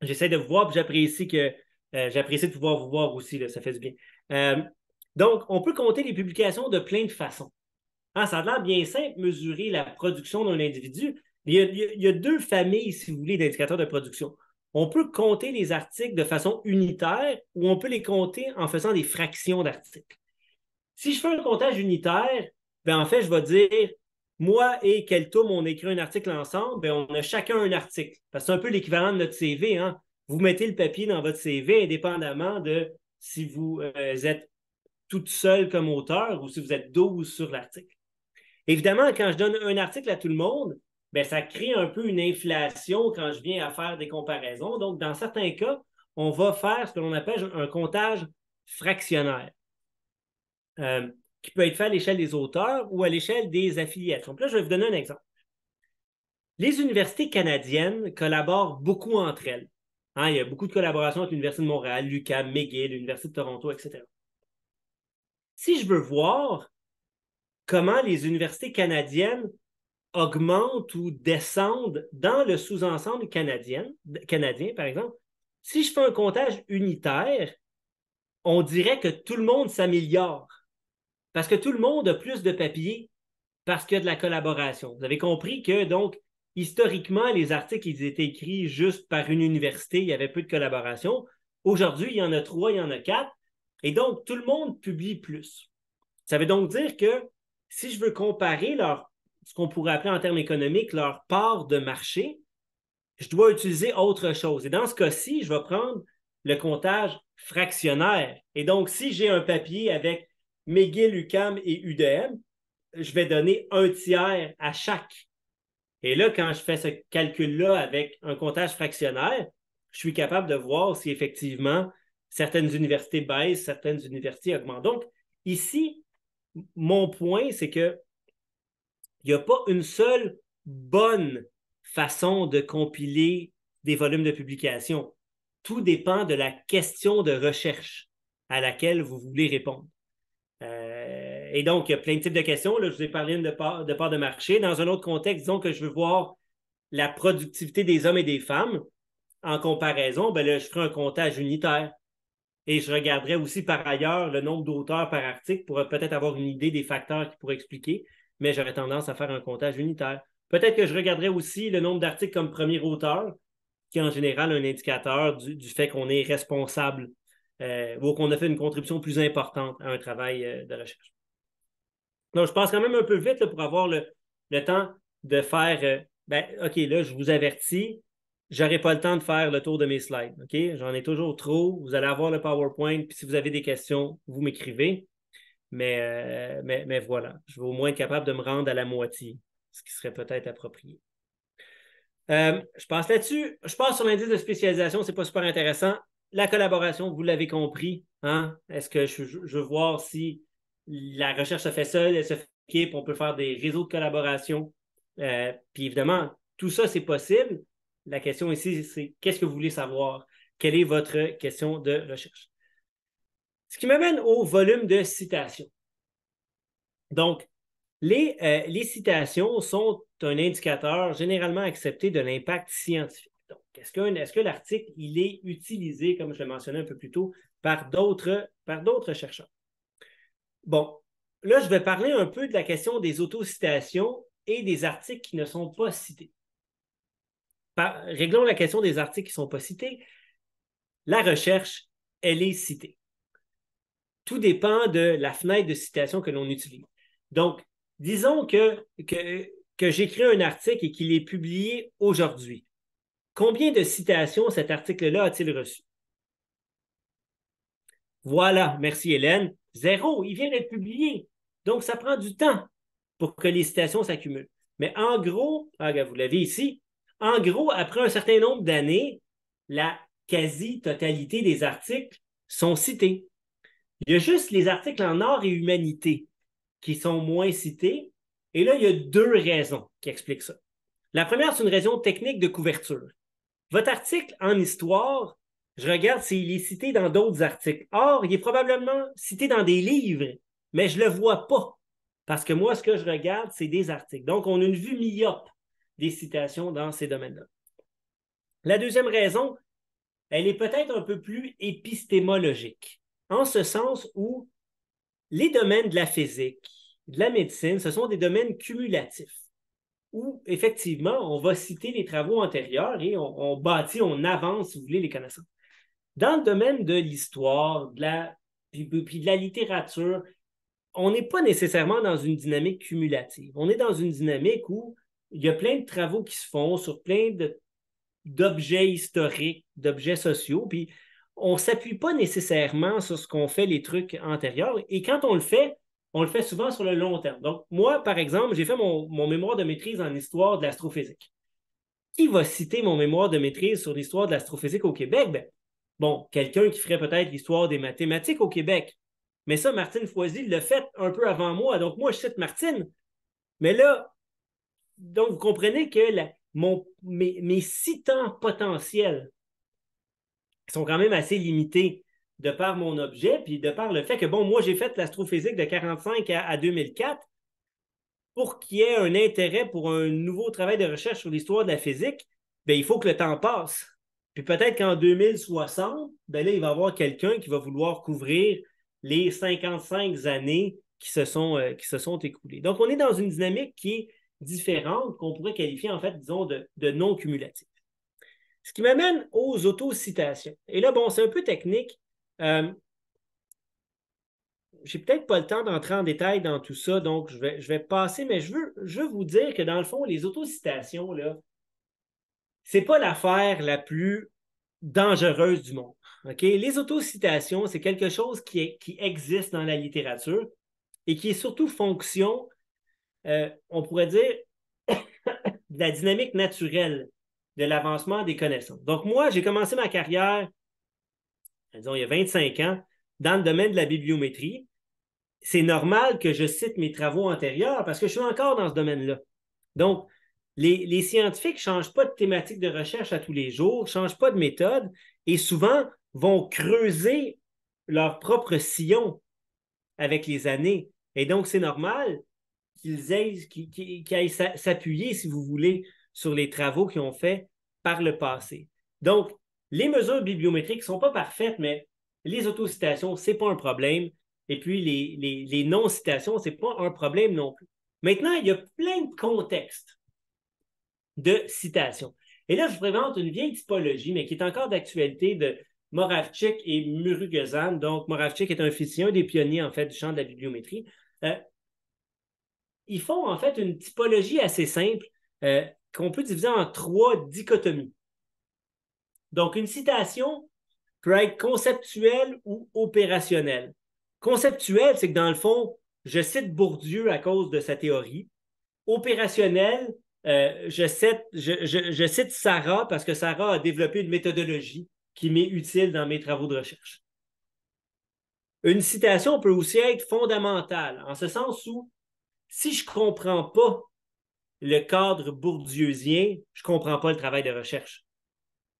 J'essaie de vous voir, puis j'apprécie que j'apprécie de pouvoir vous voir aussi, ça fait du bien. donc, on peut compter les publications de plein de façons. Hein, ça a bien simple, mesurer la production d'un individu. Il y, a, deux familles, si vous voulez, d'indicateurs de production. On peut compter les articles de façon unitaire ou on peut les compter en faisant des fractions d'articles. Si je fais un comptage unitaire, ben, en fait, je vais dire, moi et Keltum, on écrit un article ensemble, ben, on a chacun un article. c'est un peu l'équivalent de notre CV. Hein. Vous mettez le papier dans votre CV indépendamment de si vous euh, êtes toute seule comme auteur ou si vous êtes 12 sur l'article. Évidemment, quand je donne un article à tout le monde, ben, ça crée un peu une inflation quand je viens à faire des comparaisons. Donc, dans certains cas, on va faire ce que l'on appelle un comptage fractionnaire, euh, qui peut être fait à l'échelle des auteurs ou à l'échelle des affiliés. Donc là, je vais vous donner un exemple. Les universités canadiennes collaborent beaucoup entre elles. Hein, il y a beaucoup de collaborations avec l'Université de Montréal, Lucas, McGill, l'Université de Toronto, etc. Si je veux voir comment les universités canadiennes augmentent ou descendent dans le sous-ensemble canadien, canadien, par exemple. Si je fais un comptage unitaire, on dirait que tout le monde s'améliore parce que tout le monde a plus de papiers parce qu'il y a de la collaboration. Vous avez compris que, donc, historiquement, les articles, ils étaient écrits juste par une université, il y avait peu de collaboration. Aujourd'hui, il y en a trois, il y en a quatre. Et donc, tout le monde publie plus. Ça veut donc dire que si je veux comparer leur, ce qu'on pourrait appeler en termes économiques leur part de marché, je dois utiliser autre chose. Et dans ce cas-ci, je vais prendre le comptage fractionnaire. Et donc, si j'ai un papier avec McGill, UCAM et UDM, je vais donner un tiers à chaque. Et là, quand je fais ce calcul-là avec un comptage fractionnaire, je suis capable de voir si effectivement certaines universités baissent, certaines universités augmentent. Donc, ici, mon point, c'est que il n'y a pas une seule bonne façon de compiler des volumes de publication. Tout dépend de la question de recherche à laquelle vous voulez répondre. Euh, et donc, il y a plein de types de questions. je vous ai parlé de part, de part de marché. Dans un autre contexte, disons que je veux voir la productivité des hommes et des femmes en comparaison, ben je ferai un comptage unitaire. Et je regarderai aussi par ailleurs le nombre d'auteurs par article pour peut-être avoir une idée des facteurs qui pourraient expliquer, mais j'aurais tendance à faire un comptage unitaire. Peut-être que je regarderai aussi le nombre d'articles comme premier auteur, qui est en général un indicateur du, fait qu'on est responsable euh, ou qu'on a fait une contribution plus importante à un travail euh, de recherche. Donc, je passe quand même un peu vite pour avoir le, temps de faire, euh, ben, OK, là, je vous avertis, j'aurai pas le temps de faire le tour de mes slides. OK? J'en ai toujours trop. Vous allez avoir le PowerPoint. Puis si vous avez des questions, vous m'écrivez. Mais, euh, mais, voilà, je vais au moins être capable de me rendre à la moitié, ce qui serait peut-être approprié. Euh, je passe là-dessus. Je passe sur l'indice de spécialisation. Ce n'est pas super intéressant. La collaboration, vous l'avez compris. Hein? Est-ce que je, veux voir si la recherche se fait seule, elle se fait équipe, on peut faire des réseaux de collaboration. Euh, puis évidemment, tout ça, c'est possible, la question ici, c'est qu'est-ce que vous voulez savoir? Quelle est votre question de recherche? Ce qui m'amène au volume de citations. Donc, les, euh, citations sont un indicateur généralement accepté de l'impact scientifique. Donc, est-ce que, l'article il est utilisé, comme je le mentionnais un peu plus tôt, par d'autres, par d'autres chercheurs? Bon, là, je vais parler un peu de la question des autocitations et des articles qui ne sont pas cités. Réglons la question des articles qui ne sont pas cités. La recherche, elle est citée. Tout dépend de la fenêtre de citation que l'on utilise. Donc, disons que, j'écris un article et qu'il est publié aujourd'hui. Combien de citations cet article-là a-t-il reçu? Voilà, merci Hélène. Zéro, il vient d'être publié. Donc, ça prend du temps pour que les citations s'accumulent. Mais en gros, ah, vous l'avez ici, en gros, après un certain nombre d'années, la quasi-totalité des articles sont cités. Il y a juste les articles en art et humanité qui sont moins cités. Et là, il y a deux raisons qui expliquent ça. La première, c'est une raison technique de couverture. Votre article en histoire, je regarde s'il est cité dans d'autres articles. Or, il est probablement cité dans des livres, mais je ne le vois pas. Parce que moi, ce que je regarde, c'est des articles. Donc, on a une vue myope des citations dans ces domaines-là. La deuxième raison, elle est peut-être un peu plus épistémologique, en ce sens où les domaines de la physique, de la médecine, ce sont des domaines cumulatifs, où effectivement, on va citer les travaux antérieurs et on, bâtit, on avance, si vous voulez, les connaissances. Dans le domaine de l'histoire, de la, puis de la littérature, on n'est pas nécessairement dans une dynamique cumulative. On est dans une dynamique où il y a plein de travaux qui se font sur plein d'objets historiques, d'objets sociaux, puis on ne s'appuie pas nécessairement sur ce qu'on fait, les trucs antérieurs. Et quand on le fait, on le fait souvent sur le long terme. Donc, moi, par exemple, j'ai fait mon, mémoire de maîtrise en histoire de l'astrophysique. Qui va citer mon mémoire de maîtrise sur l'histoire de l'astrophysique au Québec? Ben, bon, quelqu'un qui ferait peut-être l'histoire des mathématiques au Québec. Mais ça, Martine Foisy l'a fait un peu avant moi. Donc, moi, je cite Martine. Mais là, donc, vous comprenez que mes, six temps potentiels sont quand même assez limités de par mon objet, puis de par le fait que, bon, moi, j'ai fait l'astrophysique de 45 à, 2004 pour qu'il y ait un intérêt pour un nouveau travail de recherche sur l'histoire de la physique, bien, il faut que le temps passe. Puis peut-être qu'en 2060, bien là, il va y avoir quelqu'un qui va vouloir couvrir les 55 années qui se, sont, euh, qui se sont écoulées. Donc, on est dans une dynamique qui est différentes qu'on pourrait qualifier, en fait, disons, de, non cumulatives. Ce qui m'amène aux autocitations. Et là, bon, c'est un peu technique. Euh, je n'ai peut-être pas le temps d'entrer en détail dans tout ça, donc je vais, je vais passer, mais je veux, je vous dire que dans le fond, les autocitations, là, n'est pas l'affaire la plus dangereuse du monde. ok Les autocitations, c'est quelque chose qui, qui existe dans la littérature et qui est surtout fonction euh, on pourrait dire, la dynamique naturelle de l'avancement des connaissances. Donc, moi, j'ai commencé ma carrière, disons, il y a 25 ans, dans le domaine de la bibliométrie. C'est normal que je cite mes travaux antérieurs parce que je suis encore dans ce domaine-là. Donc, les, les scientifiques ne changent pas de thématique de recherche à tous les jours, ne changent pas de méthode et souvent vont creuser leur propre sillon avec les années. Et donc, c'est normal qu'ils aillent, s'appuyer, si vous voulez, sur les travaux qu'ils ont faits par le passé. Donc, les mesures bibliométriques ne sont pas parfaites, mais les autocitations, ce n'est pas un problème. Et puis, les, non-citations, ce n'est pas un problème non plus. Maintenant, il y a plein de contextes de citations. Et là, je vous présente une vieille typologie, mais qui est encore d'actualité de Moravchik et Murugazan. Donc, Moravchik est un physicien, un des pionniers, en fait, du champ de la bibliométrie. Euh, ils font en fait une typologie assez simple euh, qu'on peut diviser en trois dichotomies. Donc, une citation peut être conceptuelle ou opérationnelle. Conceptuelle, c'est que dans le fond, je cite Bourdieu à cause de sa théorie. Opérationnelle, euh, je cite Sarah parce que Sarah a développé une méthodologie qui m'est utile dans mes travaux de recherche. Une citation peut aussi être fondamentale, en ce sens où si je ne comprends pas le cadre bourdieusien, je ne comprends pas le travail de recherche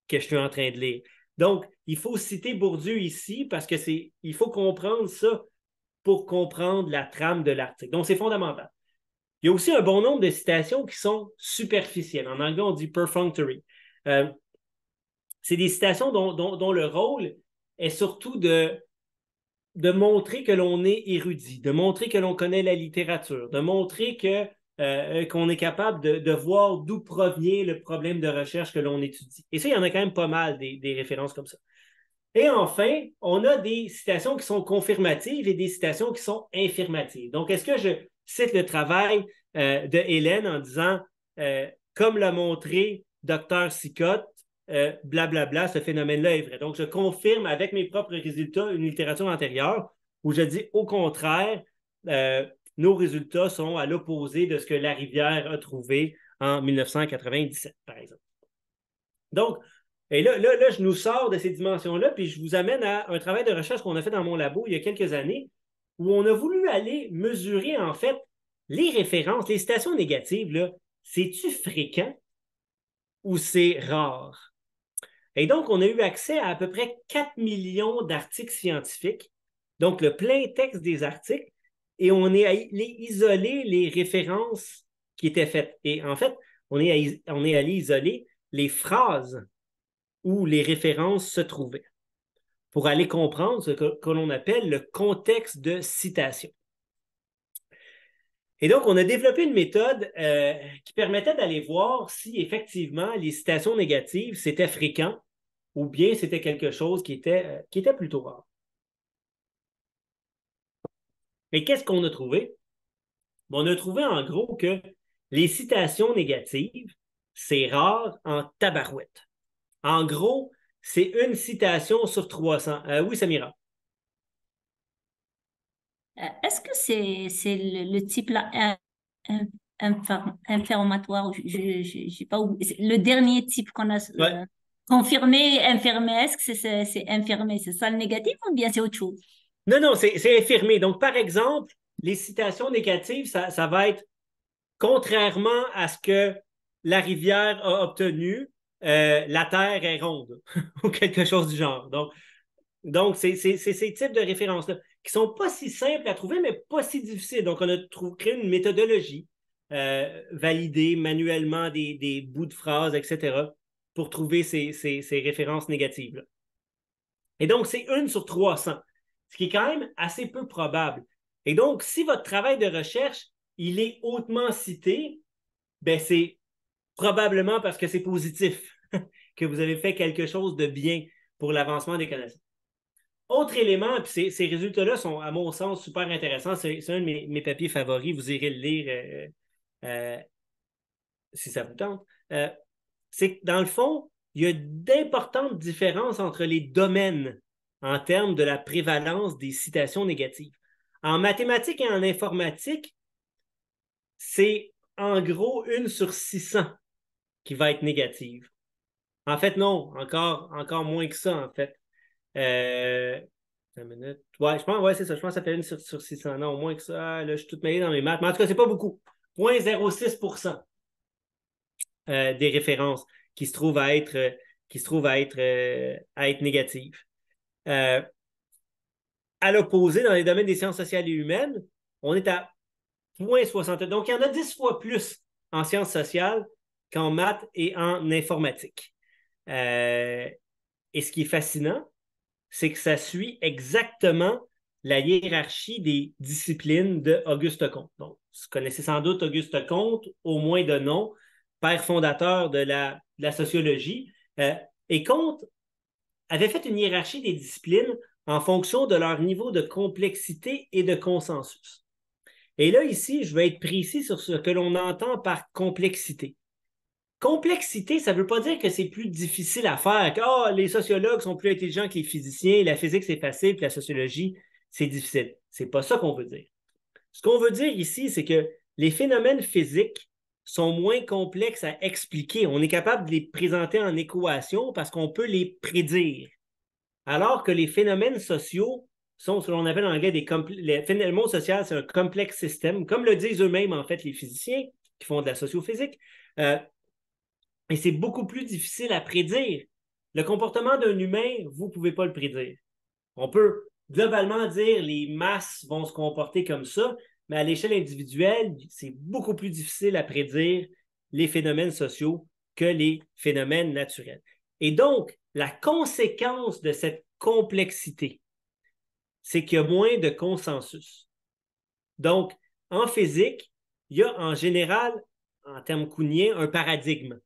que je suis en train de lire. Donc, il faut citer Bourdieu ici parce que c'est, il faut comprendre ça pour comprendre la trame de l'article. Donc, c'est fondamental. Il y a aussi un bon nombre de citations qui sont superficielles. En anglais, on dit perfunctory. Euh, c'est des citations dont, le rôle est surtout de de montrer que l'on est érudit, de montrer que l'on connaît la littérature, de montrer que euh, qu'on est capable de, voir d'où provient le problème de recherche que l'on étudie. Et ça, il y en a quand même pas mal des, références comme ça. Et enfin, on a des citations qui sont confirmatives et des citations qui sont infirmatives. Donc, est-ce que je cite le travail euh, de Hélène en disant, euh, comme l'a montré Dr Sicotte, euh, blablabla, ce phénomène-là est vrai. Donc, je confirme avec mes propres résultats une littérature antérieure où je dis au contraire, euh, nos résultats sont à l'opposé de ce que la rivière a trouvé en 1997, par exemple. Donc, et là, là, là je nous sors de ces dimensions-là, puis je vous amène à un travail de recherche qu'on a fait dans mon labo il y a quelques années, où on a voulu aller mesurer, en fait, les références, les citations négatives, c'est-tu fréquent ou c'est rare? Et donc, on a eu accès à à peu près 4 millions d'articles scientifiques, donc le plein texte des articles, et on est allé isoler les références qui étaient faites. Et en fait, on est, on est allé isoler les phrases où les références se trouvaient pour aller comprendre ce que l'on appelle le contexte de citation. Et donc, on a développé une méthode euh, qui permettait d'aller voir si effectivement les citations négatives, c'était fréquent ou bien c'était quelque chose qui était, euh, qui était plutôt rare. Mais qu'est-ce qu'on a trouvé? On a trouvé en gros que les citations négatives, c'est rare en tabarouette. En gros, c'est une citation sur 300. Euh, oui, Samira. Euh, est-ce que c'est c'est le, type là infirmatoire, je, sais pas le dernier type qu'on a euh, confirmé, infirmé, est-ce que c'est, infirmé, c'est ça le négatif ou bien c'est autre chose? Non, non, c'est, infirmé. Donc, par exemple, les citations négatives, ça, va être contrairement à ce que la rivière a obtenu, euh, la terre est ronde ou quelque chose du genre. Donc, donc c'est ces types de références-là qui ne sont pas si simples à trouver, mais pas si difficiles. Donc, on a créé une méthodologie euh, validée manuellement des, bouts de phrases, etc., pour trouver ces, références négatives. Et donc, c'est une sur 300, ce qui est quand même assez peu probable. Et donc, si votre travail de recherche, il est hautement cité, ben c'est probablement parce que c'est positif, que vous avez fait quelque chose de bien pour l'avancement des connaissances. Autre élément, puis ces, résultats-là sont, à mon sens, super intéressants. C'est un de mes, papiers favoris. Vous irez le lire euh, euh, si ça vous tente. Euh, c'est que, dans le fond, il y a d'importantes différences entre les domaines en termes de la prévalence des citations négatives. En mathématiques et en informatique, c'est en gros une sur 600 qui va être négative. En fait, non, encore, encore moins que ça, en fait. Euh, je pense, ça. que ça fait une sur, 600 ans au moins que ça. là, je suis tout mêlé dans mes maths. Mais en tout cas, c'est pas beaucoup. 0,06 euh, des références qui se trouvent à être, euh, qui se trouvent à être, à être négatives. à l'opposé, dans les domaines des sciences sociales et humaines, on est à 60 Donc, il y en a 10 fois plus en sciences sociales qu'en maths et en informatique. et ce qui est fascinant, c'est que ça suit exactement la hiérarchie des disciplines de Auguste Comte. Donc, vous connaissez sans doute Auguste Comte, au moins de nom, père fondateur de la, sociologie. Euh, et Comte avait fait une hiérarchie des disciplines en fonction de leur niveau de complexité et de consensus. Et là, ici, je vais être précis sur ce que l'on entend par complexité complexité, ça ne veut pas dire que c'est plus difficile à faire, que ah, les sociologues sont plus intelligents que les physiciens, la physique c'est facile, puis la sociologie c'est difficile. C'est pas ça qu'on veut dire. Ce qu'on veut dire ici, c'est que les phénomènes physiques sont moins complexes à expliquer. On est capable de les présenter en équation parce qu'on peut les prédire. Alors que les phénomènes sociaux sont ce qu'on appelle en anglais des le monde social, c'est un complexe système, comme le disent eux-mêmes en fait les physiciens qui font de la sociophysique. Euh, et c'est beaucoup plus difficile à prédire. Le comportement d'un humain, vous ne pouvez pas le prédire. On peut globalement dire les masses vont se comporter comme ça, mais à l'échelle individuelle, c'est beaucoup plus difficile à prédire les phénomènes sociaux que les phénomènes naturels. Et donc, la conséquence de cette complexité, c'est qu'il y a moins de consensus. Donc, en physique, il y a en général, en termes couniens, un paradigme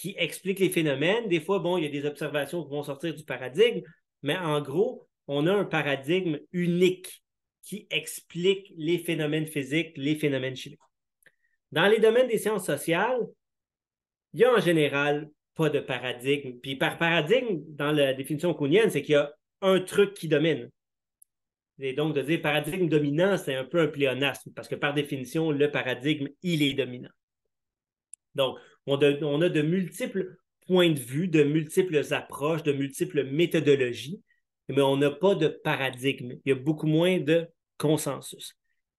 qui explique les phénomènes. Des fois, bon, il y a des observations qui vont sortir du paradigme, mais en gros, on a un paradigme unique qui explique les phénomènes physiques, les phénomènes chimiques. Dans les domaines des sciences sociales, il y a en général pas de paradigme. Puis par paradigme, dans la définition kuhnienne, c'est qu'il y a un truc qui domine. Et donc, de dire paradigme dominant, c'est un peu un pléonasme, parce que par définition, le paradigme, il est dominant. Donc, on, a de multiples points de vue, de multiples approches, de multiples méthodologies, mais on n'a pas de paradigme. Il y a beaucoup moins de consensus.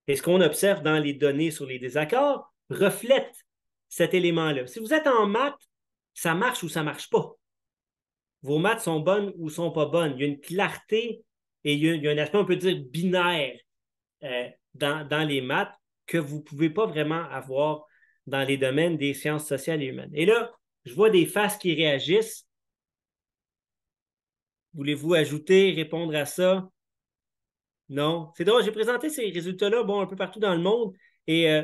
Et ce qu'on observe dans les données sur les désaccords reflète cet élément-là. Si vous êtes en maths, ça marche ou ça ne marche pas. Vos maths sont bonnes ou sont pas bonnes. Il y a une clarté et il y a, un aspect, on peut dire, binaire euh, dans, dans, les maths que vous ne pouvez pas vraiment avoir dans les domaines des sciences sociales et humaines. Et là, je vois des faces qui réagissent. Voulez-vous ajouter, répondre à ça? Non. C'est drôle, j'ai présenté ces résultats-là bon, un peu partout dans le monde. Et euh,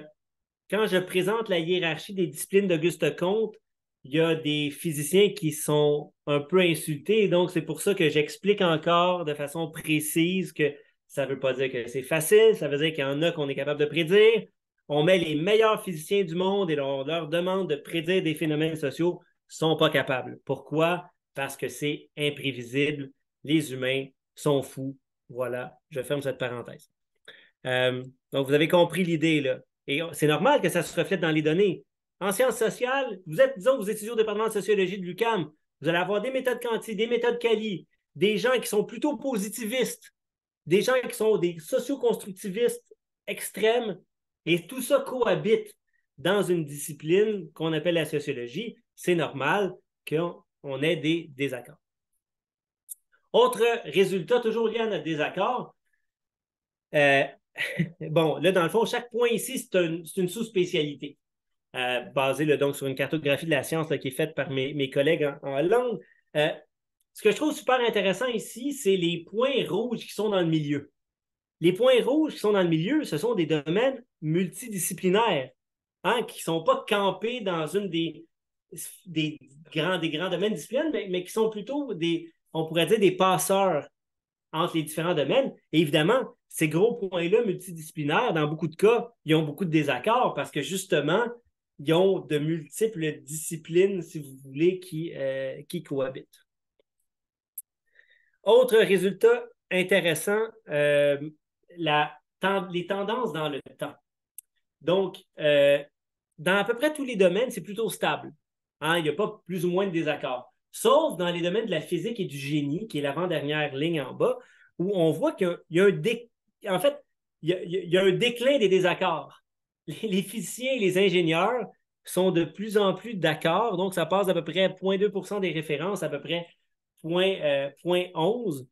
quand je présente la hiérarchie des disciplines d'Auguste Comte, il y a des physiciens qui sont un peu insultés. donc, c'est pour ça que j'explique encore de façon précise que ça ne veut pas dire que c'est facile, ça veut dire qu'il y en a qu'on est capable de prédire on met les meilleurs physiciens du monde et on leur demande de prédire des phénomènes sociaux, sont pas capables. Pourquoi? Parce que c'est imprévisible. Les humains sont fous. Voilà, je ferme cette parenthèse. Euh, donc, vous avez compris l'idée, là. Et c'est normal que ça se reflète dans les données. En sciences sociales, vous êtes, disons, vous étudiez au département de sociologie de l'UCAM, vous allez avoir des méthodes quanti, des méthodes quali, des gens qui sont plutôt positivistes, des gens qui sont des socioconstructivistes extrêmes, et tout ça cohabite dans une discipline qu'on appelle la sociologie. C'est normal qu'on ait des désaccords. Autre résultat, toujours lié à notre désaccord. Euh, bon, là, dans le fond, chaque point ici, c'est une sous-spécialité. Euh, basée donc sur une cartographie de la science qui est faite par mes, collègues en, langue. Euh, ce que je trouve super intéressant ici, c'est les points rouges qui sont dans le milieu. Les points rouges qui sont dans le milieu, ce sont des domaines multidisciplinaires, hein, qui ne sont pas campés dans une des, des, grands, des grands domaines disciplinaires, mais, qui sont plutôt des, on pourrait dire, des passeurs entre les différents domaines. Et évidemment, ces gros points-là multidisciplinaires, dans beaucoup de cas, ils ont beaucoup de désaccords parce que justement, ils ont de multiples disciplines, si vous voulez, qui, euh, qui cohabitent. Autre résultat intéressant, euh, les tendances dans le temps. Donc, euh, dans à peu près tous les domaines, c'est plutôt stable. Hein, il n'y a pas plus ou moins de désaccords. Sauf dans les domaines de la physique et du génie, qui est l'avant-dernière ligne en bas, où on voit qu'il y a un, en fait, il y a, un déclin des désaccords. Les, les, physiciens et les ingénieurs sont de plus en plus d'accord. Donc, ça passe d'à peu près 0,2 des références, à peu près 0,11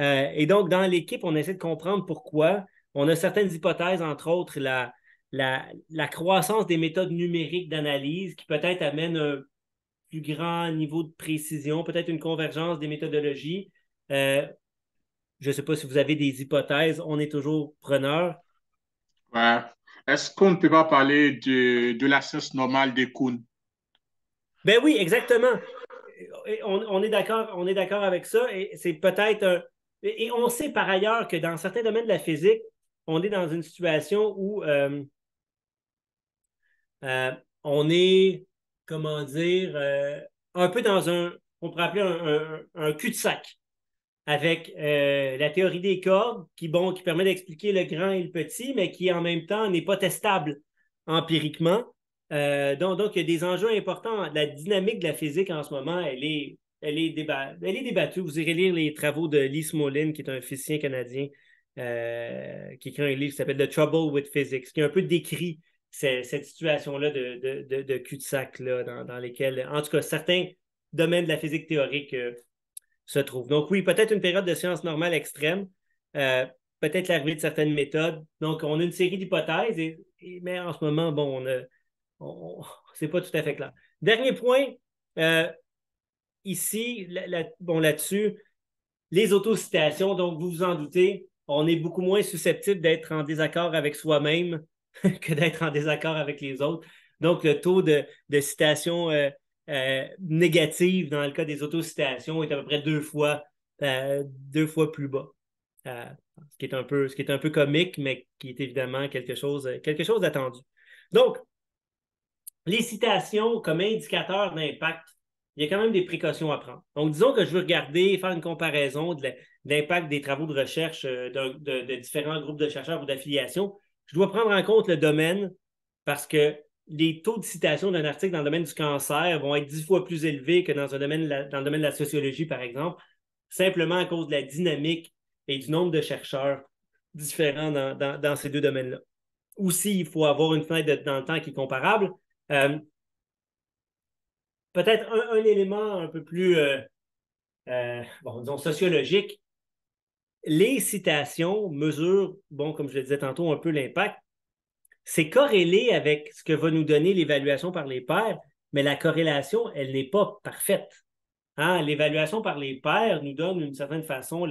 euh, et donc, dans l'équipe, on essaie de comprendre pourquoi. On a certaines hypothèses, entre autres la, la, croissance des méthodes numériques d'analyse qui peut-être amène un plus grand niveau de précision, peut-être une convergence des méthodologies. Euh, je ne sais pas si vous avez des hypothèses, on est toujours preneur. Ouais. Est-ce qu'on ne peut pas parler de, de la normale des Kuhn? Ben oui, exactement. On, on est d'accord avec ça et c'est peut-être un, et, on sait par ailleurs que dans certains domaines de la physique, on est dans une situation où euh, euh, on est, comment dire, euh, un peu dans un, on pourrait appeler un, cul-de-sac avec la théorie des cordes qui, bon, qui permet d'expliquer le grand et le petit, mais qui en même temps n'est pas testable empiriquement. donc, donc, il y a des enjeux importants. La dynamique de la physique en ce moment, elle est elle est, débattue. Vous irez lire les travaux de Lee Smolin, qui est un physicien canadien, euh, qui écrit un livre qui s'appelle The Trouble with Physics, qui a un peu décrit cette, situation-là de, cul-de-sac dans, dans lesquels, en tout cas, certains domaines de la physique théorique euh, se trouvent. Donc oui, peut-être une période de science normale extrême, euh, peut-être l'arrivée de certaines méthodes. Donc on a une série d'hypothèses, mais en ce moment, bon, on, on, c'est pas tout à fait clair. Dernier point, euh, ici, bon, là-dessus, les autocitations, donc vous vous en doutez, on est beaucoup moins susceptible d'être en désaccord avec soi-même que d'être en désaccord avec les autres. Donc, le taux de, citation euh, euh, négative dans le cas des autocitations est à peu près deux fois, euh, deux fois plus bas. ce, qui est un peu, ce qui est un peu comique, mais qui est évidemment quelque chose, quelque chose d'attendu. Donc, les citations comme indicateur d'impact il y a quand même des précautions à prendre. Donc, disons que je veux regarder, faire une comparaison de l'impact des travaux de recherche euh, de, différents groupes de chercheurs ou d'affiliation. Je dois prendre en compte le domaine parce que les taux de citation d'un article dans le domaine du cancer vont être dix fois plus élevés que dans, un domaine, le domaine de la sociologie, par exemple, simplement à cause de la dynamique et du nombre de chercheurs différents dans, ces deux domaines-là. Aussi, il faut avoir une fenêtre de, dans le temps qui est comparable. Euh, peut-être un, élément un peu plus, euh, euh, disons, sociologique. Les citations mesurent, bon, comme je le disais tantôt, un peu l'impact. C'est corrélé avec ce que va nous donner l'évaluation par les pairs, mais la corrélation, elle n'est pas parfaite. Hein? L'évaluation par les pairs nous donne d'une certaine façon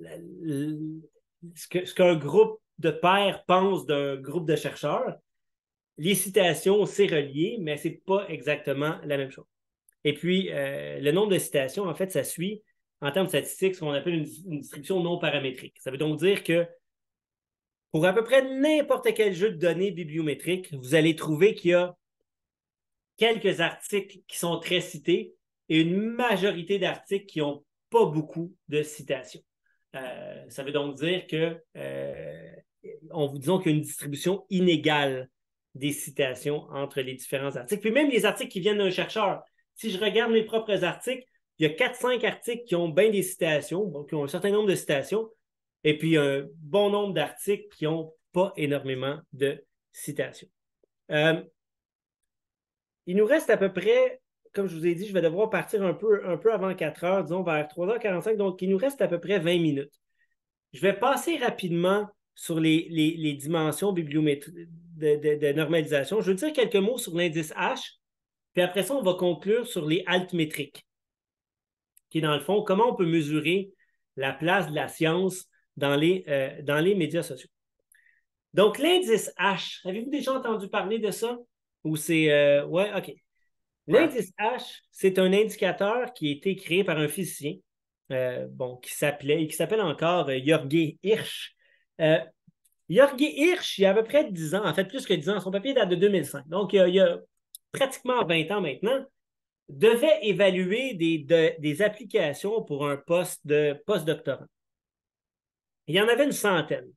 ce qu'un groupe de pairs pense d'un groupe de chercheurs, les citations, c'est relié, mais ce n'est pas exactement la même chose. Et puis, euh, le nombre de citations, en fait, ça suit en termes statistiques ce qu'on appelle une, distribution non paramétrique. Ça veut donc dire que pour à peu près n'importe quel jeu de données bibliométriques, vous allez trouver qu'il y a quelques articles qui sont très cités et une majorité d'articles qui n'ont pas beaucoup de citations. Euh, ça veut donc dire que, euh, vous disons qu'il y a une distribution inégale des citations entre les différents articles. Puis même les articles qui viennent d'un chercheur. Si je regarde mes propres articles, il y a 4-5 articles qui ont bien des citations, qui ont un certain nombre de citations, et puis un bon nombre d'articles qui n'ont pas énormément de citations. Euh, il nous reste à peu près, comme je vous ai dit, je vais devoir partir un peu, un peu avant 4 heures, disons vers 3h45, donc il nous reste à peu près 20 minutes. Je vais passer rapidement sur les dimensions bibliométriques de, normalisation. Je veux dire quelques mots sur l'indice H, puis après ça, on va conclure sur les altmétriques, qui est dans le fond, comment on peut mesurer la place de la science dans les, euh, dans les médias sociaux. Donc, l'indice H, avez-vous déjà entendu parler de ça? Ou c'est. Euh, ouais, OK. L'indice H, c'est un indicateur qui a été créé par un physicien, euh, bon, qui s'appelait, qui s'appelle encore Jorge Hirsch, Yorgy Hirsch, il y a à peu près 10 ans, en fait plus que 10 ans, son papier date de 2005, donc il y a, pratiquement 20 ans maintenant, devait évaluer des, applications pour un poste de postdoctorat. Il y en avait une centaine.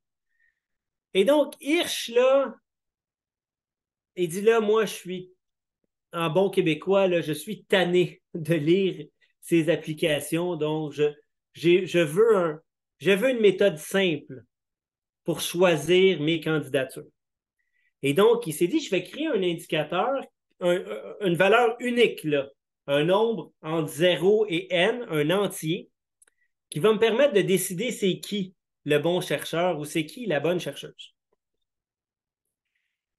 Et donc, Hirsch, là, il dit là, moi, je suis, un bon québécois, là, je suis tanné de lire ces applications, donc je, veux je veux une méthode simple pour choisir mes candidatures. Et donc, il s'est dit, je vais créer un indicateur, une valeur unique, là, un nombre entre 0 et n, un entier, qui va me permettre de décider c'est qui le bon chercheur ou c'est qui la bonne chercheuse.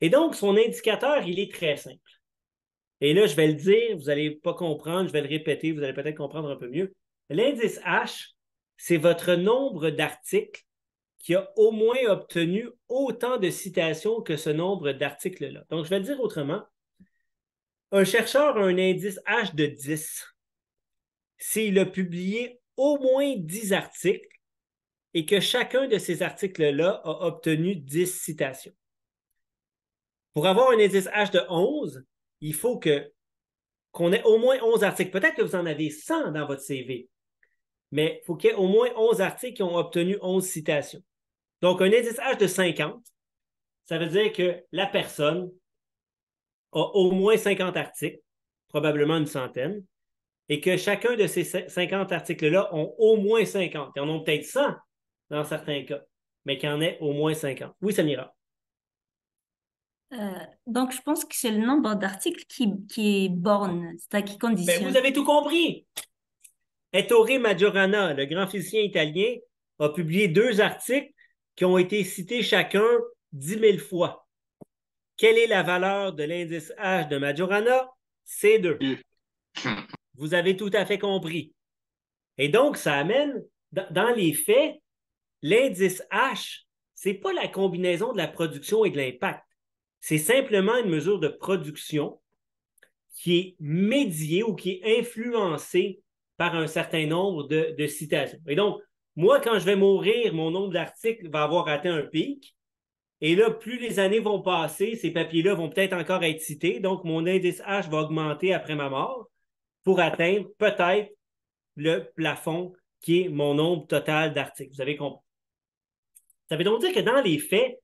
Et donc, son indicateur, il est très simple. Et là, je vais le dire, vous n'allez pas comprendre, je vais le répéter, vous allez peut-être comprendre un peu mieux. L'indice H, c'est votre nombre d'articles qui a au moins obtenu autant de citations que ce nombre d'articles-là. Donc, je vais le dire autrement. Un chercheur a un indice H de 10 s'il a publié au moins 10 articles et que chacun de ces articles-là a obtenu 10 citations. Pour avoir un indice H de 11, il faut que qu'on ait au moins 11 articles. Peut-être que vous en avez 100 dans votre CV, mais il faut qu'il y ait au moins 11 articles qui ont obtenu 11 citations. Donc, un indice H de 50, ça veut dire que la personne a au moins 50 articles, probablement une centaine, et que chacun de ces 50 articles-là ont au moins 50. y en ont peut-être 100 dans certains cas, mais qu'il y en ait au moins 50. Oui, Samira. Euh, donc, je pense que c'est le nombre d'articles qui, est borne, c'est à qui conditionne. Ben, vous avez tout compris. Ettore Majorana, le grand physicien italien, a publié deux articles qui ont été cités chacun 10 000 fois. Quelle est la valeur de l'indice H de Majorana? c 2. Vous avez tout à fait compris. Et donc, ça amène, dans les faits, l'indice H, c'est pas la combinaison de la production et de l'impact. C'est simplement une mesure de production qui est médiée ou qui est influencée par un certain nombre de, de citations. Et donc, moi, quand je vais mourir, mon nombre d'articles va avoir atteint un pic. Et là, plus les années vont passer, ces papiers-là vont peut-être encore être cités. Donc, mon indice H va augmenter après ma mort pour atteindre peut-être le plafond qui est mon nombre total d'articles. Vous avez compris. Ça veut donc dire que dans les faits,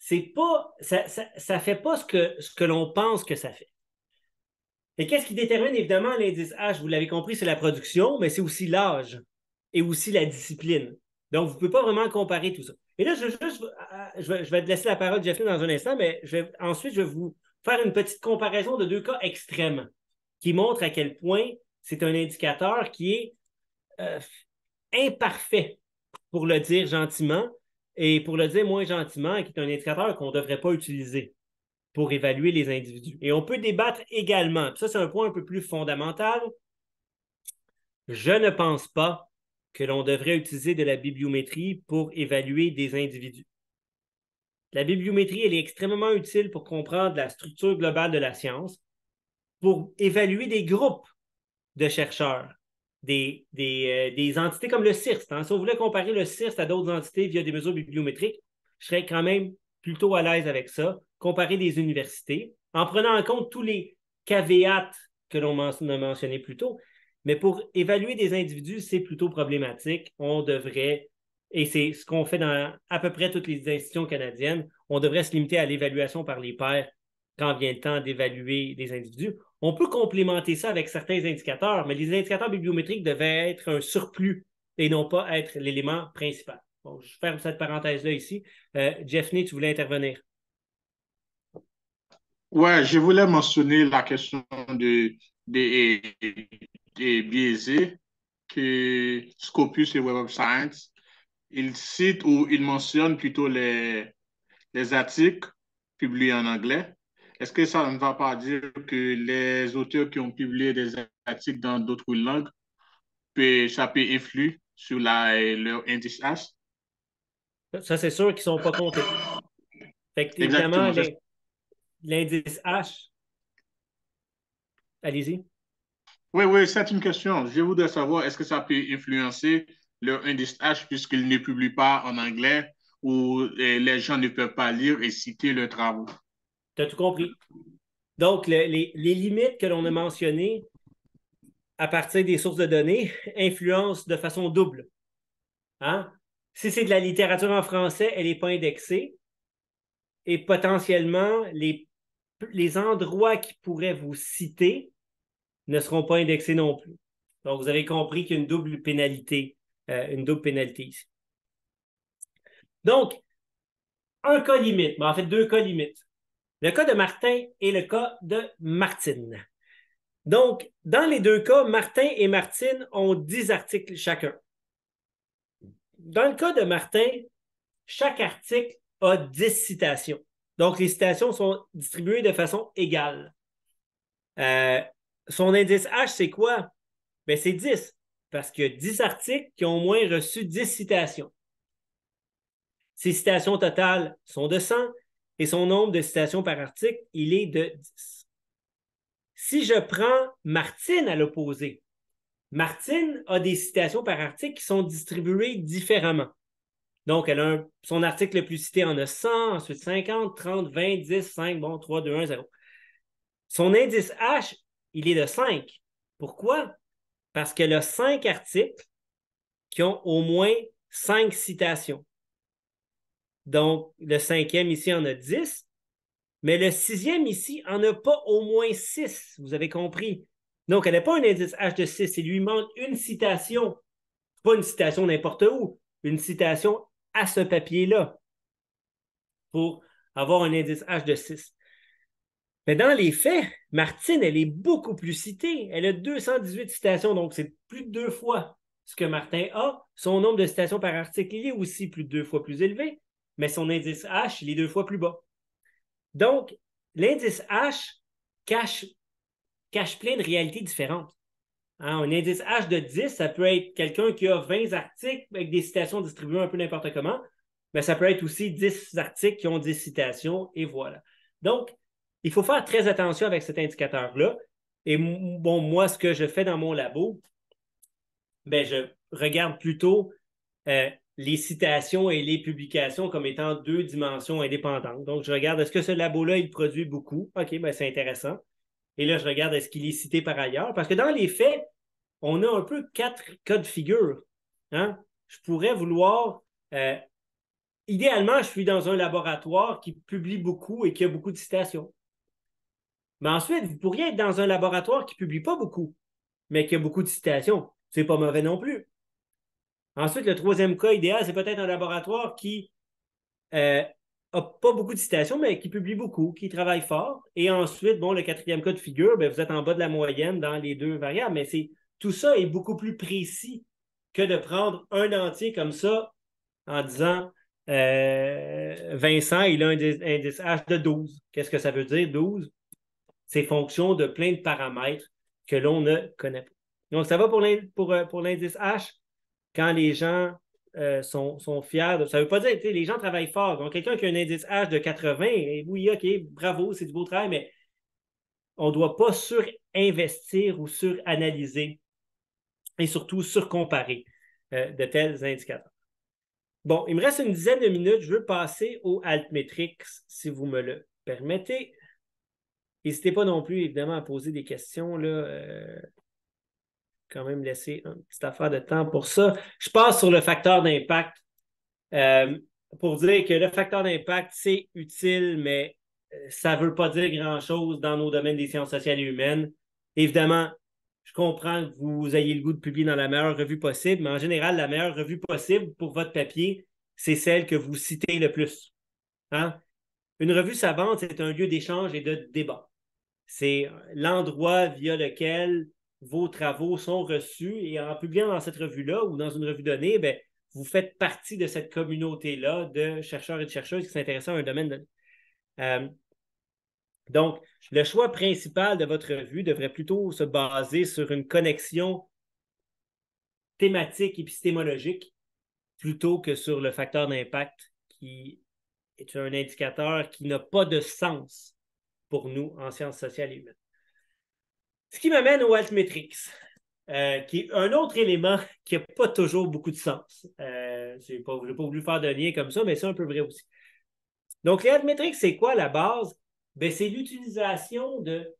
ça ne fait pas ce que, ce que l'on pense que ça fait. Et qu'est-ce qui détermine évidemment l'indice H? Vous l'avez compris, c'est la production, mais c'est aussi l'âge et aussi la discipline. Donc, vous ne pouvez pas vraiment comparer tout ça. Et là, je, euh, euh, je, vais, te laisser la parole, Jeffrey, dans un instant, mais ensuite, je vais vous faire une petite comparaison de deux cas extrêmes qui montrent à quel point c'est un indicateur qui est euh, imparfait, pour le dire gentiment, et pour le dire moins gentiment, qui est un indicateur qu'on ne devrait pas utiliser pour évaluer les individus. Et on peut débattre également, ça c'est un point un peu plus fondamental, je ne pense pas que l'on devrait utiliser de la bibliométrie pour évaluer des individus. La bibliométrie, elle est extrêmement utile pour comprendre la structure globale de la science, pour évaluer des groupes de chercheurs, des, euh, entités comme le CIRST. Hein. Si on voulait comparer le CIRST à d'autres entités via des mesures bibliométriques, je serais quand même plutôt à l'aise avec ça, comparer des universités, en prenant en compte tous les caveats que l'on a mentionnés plus tôt, mais pour évaluer des individus, c'est plutôt problématique. On devrait, et c'est ce qu'on fait dans à peu près toutes les institutions canadiennes, on devrait se limiter à l'évaluation par les pairs quand vient le temps d'évaluer des individus. On peut complémenter ça avec certains indicateurs, mais les indicateurs bibliométriques devaient être un surplus et non pas être l'élément principal. je ferme cette parenthèse-là ici. Euh, tu voulais intervenir. Oui, je voulais mentionner la question de, de, est biaisé que Scopus et Web of Science, ils citent ou ils mentionnent plutôt les, les articles publiés en anglais. Est-ce que ça ne va pas dire que les auteurs qui ont publié des articles dans d'autres langues, peuvent échapper peut sur la, leur indice H? Ça, c'est sûr qu'ils ne sont pas comptés. Fait évidemment, l'indice H, allez-y. Oui, oui, c'est une question. Je voudrais savoir, est-ce que ça peut influencer le indice H puisqu'il ne publie pas en anglais ou eh, les gens ne peuvent pas lire et citer leurs travaux? Tu as tout compris. Donc, les, limites que l'on a mentionnées à partir des sources de données influencent de façon double. Hein? Si c'est de la littérature en français, elle n'est pas indexée. Et potentiellement, les, les endroits qui pourraient vous citer ne seront pas indexés non plus. Donc, vous avez compris qu'il y a une double pénalité, euh, une double pénalité ici. Donc, un cas limite, mais ben, en fait deux cas limites. Le cas de Martin et le cas de Martine. Donc, dans les deux cas, Martin et Martine ont 10 articles chacun. Dans le cas de Martin, chaque article a 10 citations. Donc, les citations sont distribuées de façon égale. Euh, son indice H, c'est quoi? Ben, c'est 10, parce qu'il y a 10 articles qui ont au moins reçu 10 citations. Ses citations totales sont de 100 et son nombre de citations par article, il est de 10. Si je prends Martine à l'opposé, Martine a des citations par article qui sont distribuées différemment. Donc, elle a son article le plus cité en a 100, ensuite 50, 30, 20, 10, 5, bon, 3, 2, 1, 0. Son indice H, il est de 5. Pourquoi? Parce qu'elle a 5 articles qui ont au moins 5 citations. Donc, le cinquième ici en a 10, mais le sixième ici en a pas au moins 6, Vous avez compris. Donc, elle n'a pas un indice H de 6. Il lui manque une citation. Pas une citation n'importe où. Une citation à ce papier-là pour avoir un indice H de 6. Mais dans les faits, Martine, elle est beaucoup plus citée. Elle a 218 citations, donc c'est plus de deux fois ce que Martin a. Son nombre de citations par article il est aussi plus de deux fois plus élevé, mais son indice H, il est deux fois plus bas. Donc, l'indice H cache, cache plein de réalités différentes. Hein, un indice H de 10, ça peut être quelqu'un qui a 20 articles avec des citations distribuées un peu n'importe comment, mais ça peut être aussi 10 articles qui ont 10 citations, et voilà. Donc, il faut faire très attention avec cet indicateur-là. Et bon, moi, ce que je fais dans mon labo, ben, je regarde plutôt euh, les citations et les publications comme étant deux dimensions indépendantes. Donc, je regarde est-ce que ce labo-là, il produit beaucoup? OK, ben, c'est intéressant. Et là, je regarde est-ce qu'il est cité par ailleurs. Parce que dans les faits, on a un peu quatre cas de figure. Hein? Je pourrais vouloir. Euh, idéalement, je suis dans un laboratoire qui publie beaucoup et qui a beaucoup de citations. Mais ensuite, vous pourriez être dans un laboratoire qui ne publie pas beaucoup, mais qui a beaucoup de citations. Ce n'est pas mauvais non plus. Ensuite, le troisième cas idéal, c'est peut-être un laboratoire qui n'a euh, pas beaucoup de citations, mais qui publie beaucoup, qui travaille fort. Et ensuite, bon, le quatrième cas de figure, ben, vous êtes en bas de la moyenne dans les deux variables, mais c'est tout ça est beaucoup plus précis que de prendre un entier comme ça en disant euh, Vincent, il a un indice H de 12. Qu'est-ce que ça veut dire, 12? C'est fonction de plein de paramètres que l'on ne connaît pas. Donc, ça va pour euh, l'indice H. Quand les gens euh, sont, fiers. Ça ne veut pas dire que les gens travaillent fort. Donc, quelqu'un qui a un indice H de 80, eh oui, OK, bravo, c'est du beau travail, mais on ne doit pas surinvestir ou suranalyser et surtout surcomparer euh, de tels indicateurs. Bon, il me reste une dizaine de minutes. Je veux passer au Altmetrics, si vous me le permettez. N'hésitez pas non plus, évidemment, à poser des questions. Là, vais euh, quand même laisser une petite affaire de temps pour ça. Je passe sur le facteur d'impact euh, pour dire que le facteur d'impact, c'est utile, mais euh, ça ne veut pas dire grand-chose dans nos domaines des sciences sociales et humaines. Évidemment, je comprends que vous ayez le goût de publier dans la meilleure revue possible, mais en général, la meilleure revue possible pour votre papier, c'est celle que vous citez le plus. Hein? Une revue savante, c'est un lieu d'échange et de débat. C'est l'endroit via lequel vos travaux sont reçus et en publiant dans cette revue-là ou dans une revue donnée, ben, vous faites partie de cette communauté-là de chercheurs et de chercheuses qui s'intéressent à un domaine euh, donc, le choix principal de votre revue devrait plutôt se baser sur une connexion thématique épistémologique plutôt que sur le facteur d'impact qui est un indicateur qui n'a pas de sens pour nous en sciences sociales et humaines. Ce qui m'amène au altmetrics, euh, qui est un autre élément qui n'a pas toujours beaucoup de sens. Euh, je n'ai pas, voulu faire de lien comme ça, mais c'est un peu vrai aussi. Donc, les altmetrics, c'est quoi la base? Ben, c'est l'utilisation de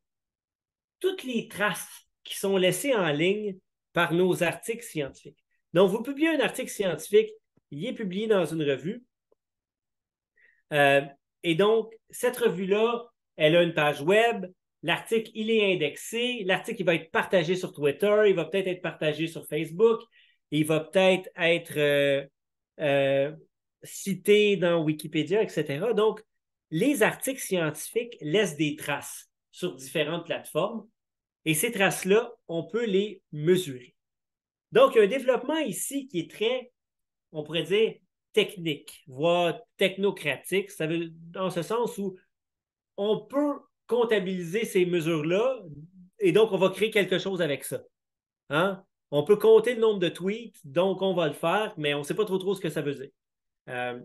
toutes les traces qui sont laissées en ligne par nos articles scientifiques. Donc, vous publiez un article scientifique, il est publié dans une revue. Euh, et donc, cette revue-là elle a une page web, l'article, il est indexé, l'article, il va être partagé sur Twitter, il va peut-être être partagé sur Facebook, il va peut-être être, euh, euh, cité dans Wikipédia, etc. Donc, les articles scientifiques laissent des traces sur différentes plateformes et ces traces-là, on peut les mesurer. Donc, il y a un développement ici qui est très, on pourrait dire, technique, voire technocratique. Ça veut, dans ce sens où on peut comptabiliser ces mesures-là et donc on va créer quelque chose avec ça. Hein? On peut compter le nombre de tweets, donc on va le faire, mais on ne sait pas trop trop ce que ça veut dire. Euh,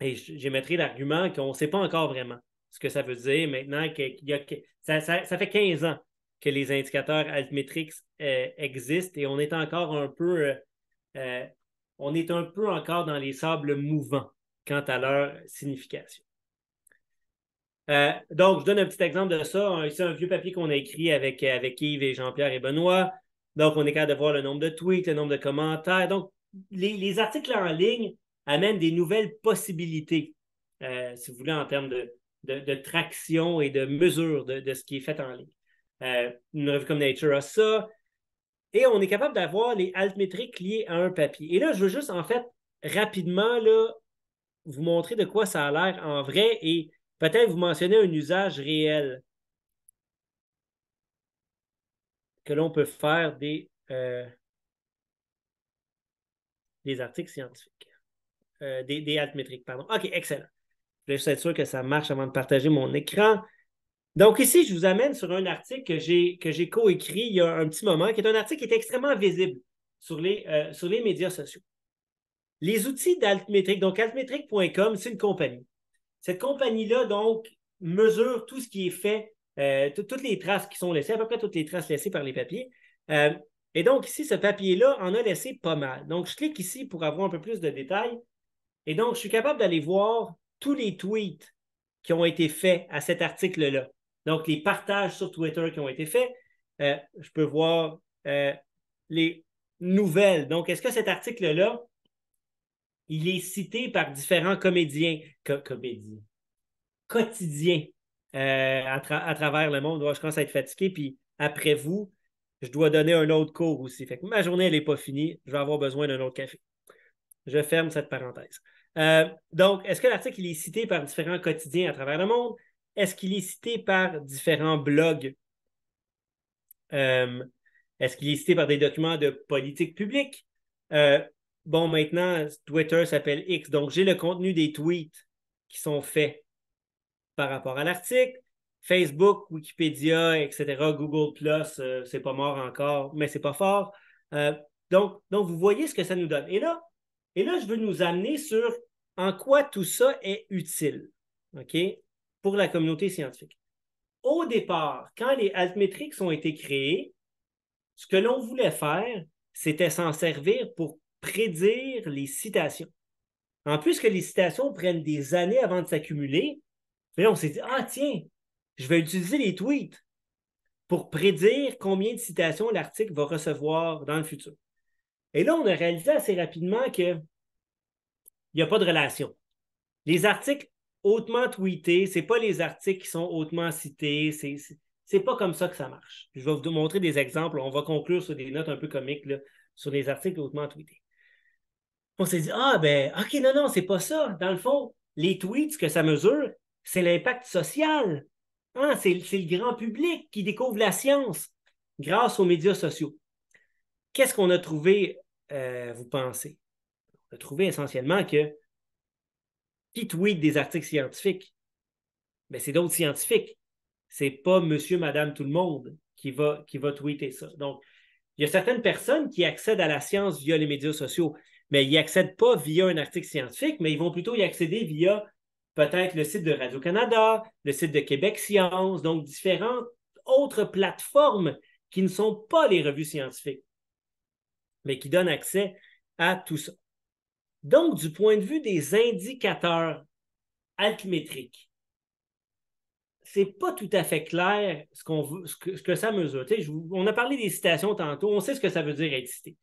et j'émettrai l'argument qu'on ne sait pas encore vraiment ce que ça veut dire maintenant ça, fait 15 ans que les indicateurs altmetrics euh, existent et on est encore un peu euh, on est un peu encore dans les sables mouvants quant à leur signification. Euh, donc, je donne un petit exemple de ça. C'est un vieux papier qu'on a écrit avec, avec Yves et Jean-Pierre et Benoît. Donc, on est capable de voir le nombre de tweets, le nombre de commentaires. Donc, les, articles en ligne amènent des nouvelles possibilités, euh, si vous voulez, en termes de, de, traction et de mesure de, de, ce qui est fait en ligne. Euh, une revue comme Nature a ça. Et on est capable d'avoir les altmétriques liées à un papier. Et là, je veux juste, en fait, rapidement, là, vous montrer de quoi ça a l'air en vrai et Peut-être vous mentionnez un usage réel que l'on peut faire des, euh, articles scientifiques, euh, des, des altmétriques, pardon. OK, excellent. Je vais juste être sûr que ça marche avant de partager mon écran. Donc ici, je vous amène sur un article que j'ai, que j'ai coécrit il y a un petit moment, qui est un article qui est extrêmement visible sur les, euh, sur les médias sociaux. Les outils d'altmétrique, donc altmétrique.com, c'est une compagnie. Cette compagnie-là, donc, mesure tout ce qui est fait, euh, toutes les traces qui sont laissées, à peu près toutes les traces laissées par les papiers. Euh, et donc, ici, ce papier-là en a laissé pas mal. Donc, je clique ici pour avoir un peu plus de détails. Et donc, je suis capable d'aller voir tous les tweets qui ont été faits à cet article-là. Donc, les partages sur Twitter qui ont été faits. Euh, je peux voir les nouvelles. Donc, est-ce que cet article-là il est cité par différents comédiens, comédiens, quotidiens euh, à, travers le monde. Je commence à être fatigué, puis après vous, je dois donner un autre cours aussi. ma journée, elle n'est pas finie. Je vais avoir besoin d'un autre café. Je ferme cette parenthèse. Euh, donc, est-ce que l'article est cité par différents quotidiens à travers le monde? Est-ce qu'il est cité par différents blogs? Euh, est-ce qu'il est cité par des documents de politique publique? bon, maintenant, Twitter s'appelle X. Donc, j'ai le contenu des tweets qui sont faits par rapport à l'article. Facebook, Wikipédia, etc., Google Plus, euh, c'est pas mort encore, mais c'est pas fort. Euh, donc, donc, vous voyez ce que ça nous donne. Et là, et là, je veux nous amener sur en quoi tout ça est utile ok, pour la communauté scientifique. Au départ, quand les altmétriques ont été créés, ce que l'on voulait faire, c'était s'en servir pour prédire les citations. En plus que les citations prennent des années avant de s'accumuler, on s'est dit, ah tiens, je vais utiliser les tweets pour prédire combien de citations l'article va recevoir dans le futur. Et là, on a réalisé assez rapidement que il n'y a pas de relation. Les articles hautement tweetés, ce pas les articles qui sont hautement cités, c'est n'est pas comme ça que ça marche. Je vais vous montrer des exemples. On va conclure sur des notes un peu comiques sur les articles hautement tweetés. On s'est dit, ah ben, OK, non, non, c'est pas ça. Dans le fond, les tweets, ce que ça mesure, c'est l'impact social. Hein, c'est le grand public qui découvre la science grâce aux médias sociaux. Qu'est-ce qu'on a trouvé, euh, vous pensez? On a trouvé essentiellement que qui tweet des articles scientifiques? Ben, c'est d'autres scientifiques. C'est pas monsieur, madame, tout le monde qui va, qui va tweeter ça. Donc, il y a certaines personnes qui accèdent à la science via les médias sociaux mais ils n'y accèdent pas via un article scientifique, mais ils vont plutôt y accéder via peut-être le site de Radio-Canada, le site de Québec Science, donc différentes autres plateformes qui ne sont pas les revues scientifiques, mais qui donnent accès à tout ça. Donc, du point de vue des indicateurs altimétriques, n'est pas tout à fait clair ce, qu'on ce, que, ça mesure. on a parlé des citations tantôt, on sait ce que ça veut dire être cité.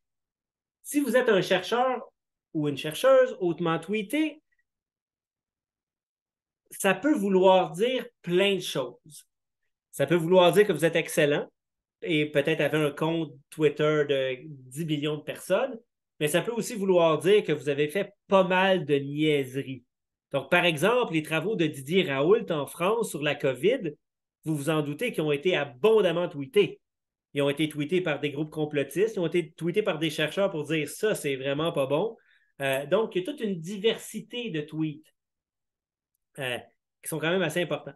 Si vous êtes un chercheur ou une chercheuse hautement tweetée, ça peut vouloir dire plein de choses. Ça peut vouloir dire que vous êtes excellent et peut-être avez un compte Twitter de 10 millions de personnes, mais ça peut aussi vouloir dire que vous avez fait pas mal de niaiseries. Donc, par exemple, les travaux de Didier Raoult en France sur la COVID, vous vous en doutez qu'ils ont été abondamment tweetés. Ils ont été tweetés par des groupes complotistes, ils ont été tweetés par des chercheurs pour dire ça, c'est vraiment pas bon. Euh, donc, il y a toute une diversité de tweets euh, qui sont quand même assez importants.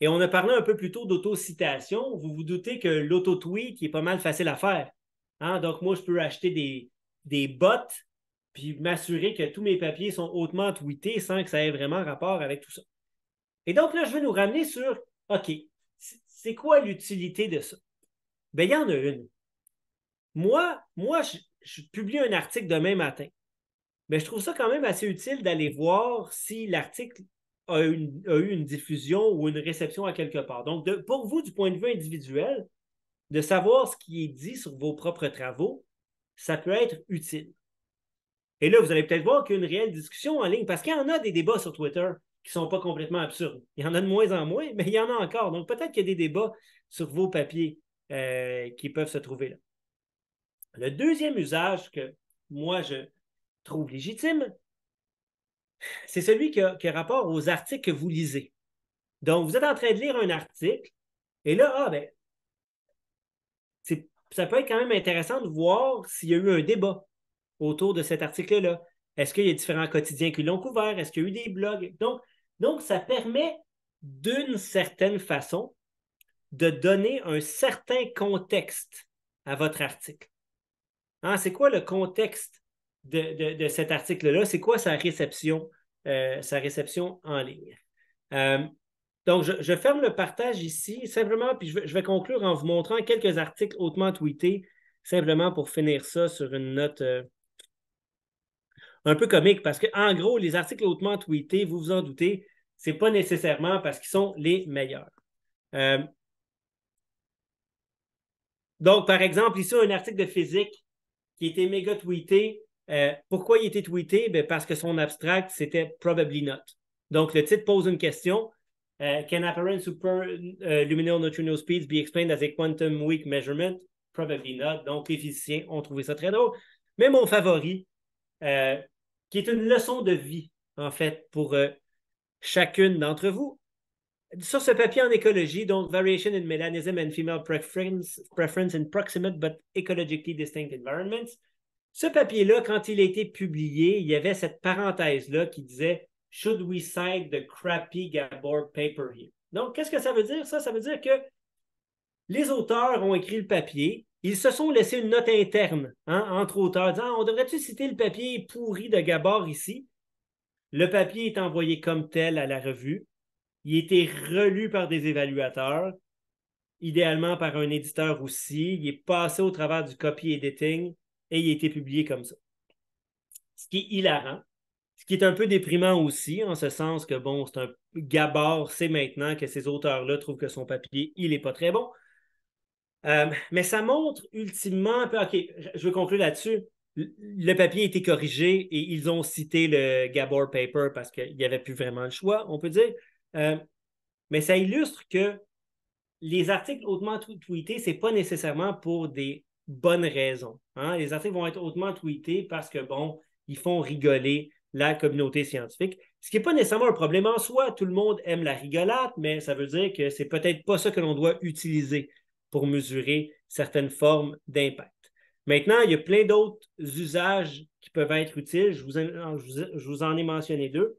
Et on a parlé un peu plus tôt d'autocitation. Vous vous doutez que l'auto-tweet est pas mal facile à faire. Hein? Donc, moi, je peux acheter des, des bots puis m'assurer que tous mes papiers sont hautement tweetés sans que ça ait vraiment rapport avec tout ça. Et donc là, je vais nous ramener sur OK, c'est quoi l'utilité de ça? Bien, il y en a une. Moi, moi je, publie un article demain matin. Mais je trouve ça quand même assez utile d'aller voir si l'article a, eu une diffusion ou une réception à quelque part. Donc, pour vous, du point de vue individuel, de savoir ce qui est dit sur vos propres travaux, ça peut être utile. Et là, vous allez peut-être voir qu'il y a une réelle discussion en ligne, parce qu'il y en a des débats sur Twitter qui ne sont pas complètement absurdes. Il y en a de moins en moins, mais il y en a encore. Donc, peut-être qu'il y a des débats sur vos papiers. Euh, qui peuvent se trouver là. Le deuxième usage que moi je trouve légitime, c'est celui qui a, rapport aux articles que vous lisez. Donc, vous êtes en train de lire un article, et là, ah, ben, ça peut être quand même intéressant de voir s'il y a eu un débat autour de cet article-là. Est-ce qu'il y a différents quotidiens qui l'ont couvert? Est-ce qu'il y a eu des blogs? donc ça permet d'une certaine façon de donner un certain contexte à votre article. Hein, c'est quoi le contexte de, cet article-là? C'est quoi sa réception, euh, sa réception en ligne? Euh, donc, je, ferme le partage ici, simplement, puis je vais, conclure en vous montrant quelques articles hautement tweetés, simplement pour finir ça sur une note euh, un peu comique, parce qu'en gros, les articles hautement tweetés, vous vous en doutez, ce n'est pas nécessairement parce qu'ils sont les meilleurs. Donc, par exemple, ici, un article de physique qui a été méga tweeté. Euh, pourquoi il était tweeté? Ben, parce que son abstract, c'était probably not. Donc, le titre pose une question. Euh, can apparent super euh, neutrino speeds be explained as a quantum weak measurement? Probably not. Donc, les physiciens ont trouvé ça très drôle. Mais mon favori, qui est une leçon de vie, en fait, pour chacune d'entre vous, sur ce papier en écologie, donc Variation in Melanism and Female Preference, in Proximate but Ecologically Distinct Environments. Ce papier-là, quand il a été publié, il y avait cette parenthèse-là qui disait Should we cite the crappy Gabor paper here? Donc, qu'est-ce que ça veut dire? Ça, ça veut dire que les auteurs ont écrit le papier, ils se sont laissés une note interne hein, entre auteurs disant ah, On devrait-tu citer le papier pourri de Gabor ici? Le papier est envoyé comme tel à la revue il a été relu par des évaluateurs, idéalement par un éditeur aussi. Il est passé au travers du copy editing et il a été publié comme ça. Ce qui est hilarant, ce qui est un peu déprimant aussi, en ce sens que, bon, c'est un c'est maintenant que ces auteurs-là trouvent que son papier, il n'est pas très bon. Euh, mais ça montre ultimement OK, je veux conclure là-dessus. Le papier a été corrigé et ils ont cité le Gabor Paper parce qu'il n'y avait plus vraiment le choix, on peut dire. Euh, mais ça illustre que les articles hautement tweetés, ce n'est pas nécessairement pour des bonnes raisons. Hein. Les articles vont être hautement tweetés parce que, bon, ils font rigoler la communauté scientifique, ce qui n'est pas nécessairement un problème en soi. Tout le monde aime la rigolade, mais ça veut dire que c'est peut-être pas ça que l'on doit utiliser pour mesurer certaines formes d'impact. Maintenant, il y a plein d'autres usages qui peuvent être utiles. je vous en ai mentionné deux.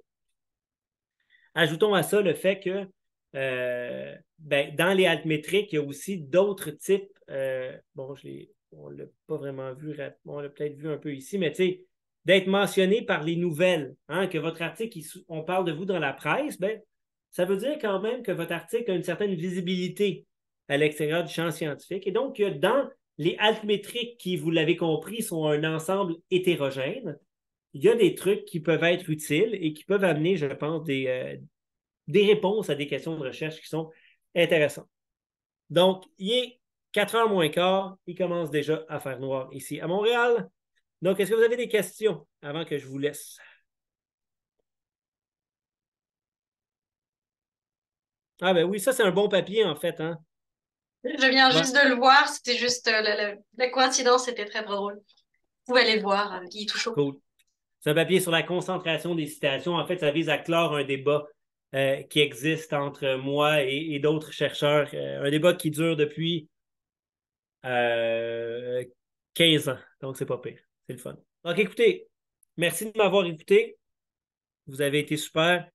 Ajoutons à ça le fait que euh, ben, dans les altmétriques, il y a aussi d'autres types. Euh, bon, je on ne l'a pas vraiment vu, on l'a peut-être vu un peu ici, mais tu sais, d'être mentionné par les nouvelles, hein, que votre article, on parle de vous dans la presse, ben, ça veut dire quand même que votre article a une certaine visibilité à l'extérieur du champ scientifique. Et donc, dans les altmétriques qui, vous l'avez compris, sont un ensemble hétérogène, il y a des trucs qui peuvent être utiles et qui peuvent amener, je pense, des, euh, réponses à des questions de recherche qui sont intéressantes. Donc, il est 4 h moins quart, il commence déjà à faire noir ici à Montréal. Donc, est-ce que vous avez des questions avant que je vous laisse? Ah ben oui, ça c'est un bon papier en fait. Hein. Je viens juste de le voir, c'était juste la, euh, la, la, coïncidence, c'était très drôle. Vous pouvez aller le voir, euh, il est tout chaud. Cool. C'est un papier sur la concentration des citations. En fait, ça vise à clore un débat euh, qui existe entre moi et, d'autres chercheurs. Euh, un débat qui dure depuis 15 euh, ans. Donc, c'est pas pire. C'est le fun. Donc, écoutez, merci de m'avoir écouté. Vous avez été super.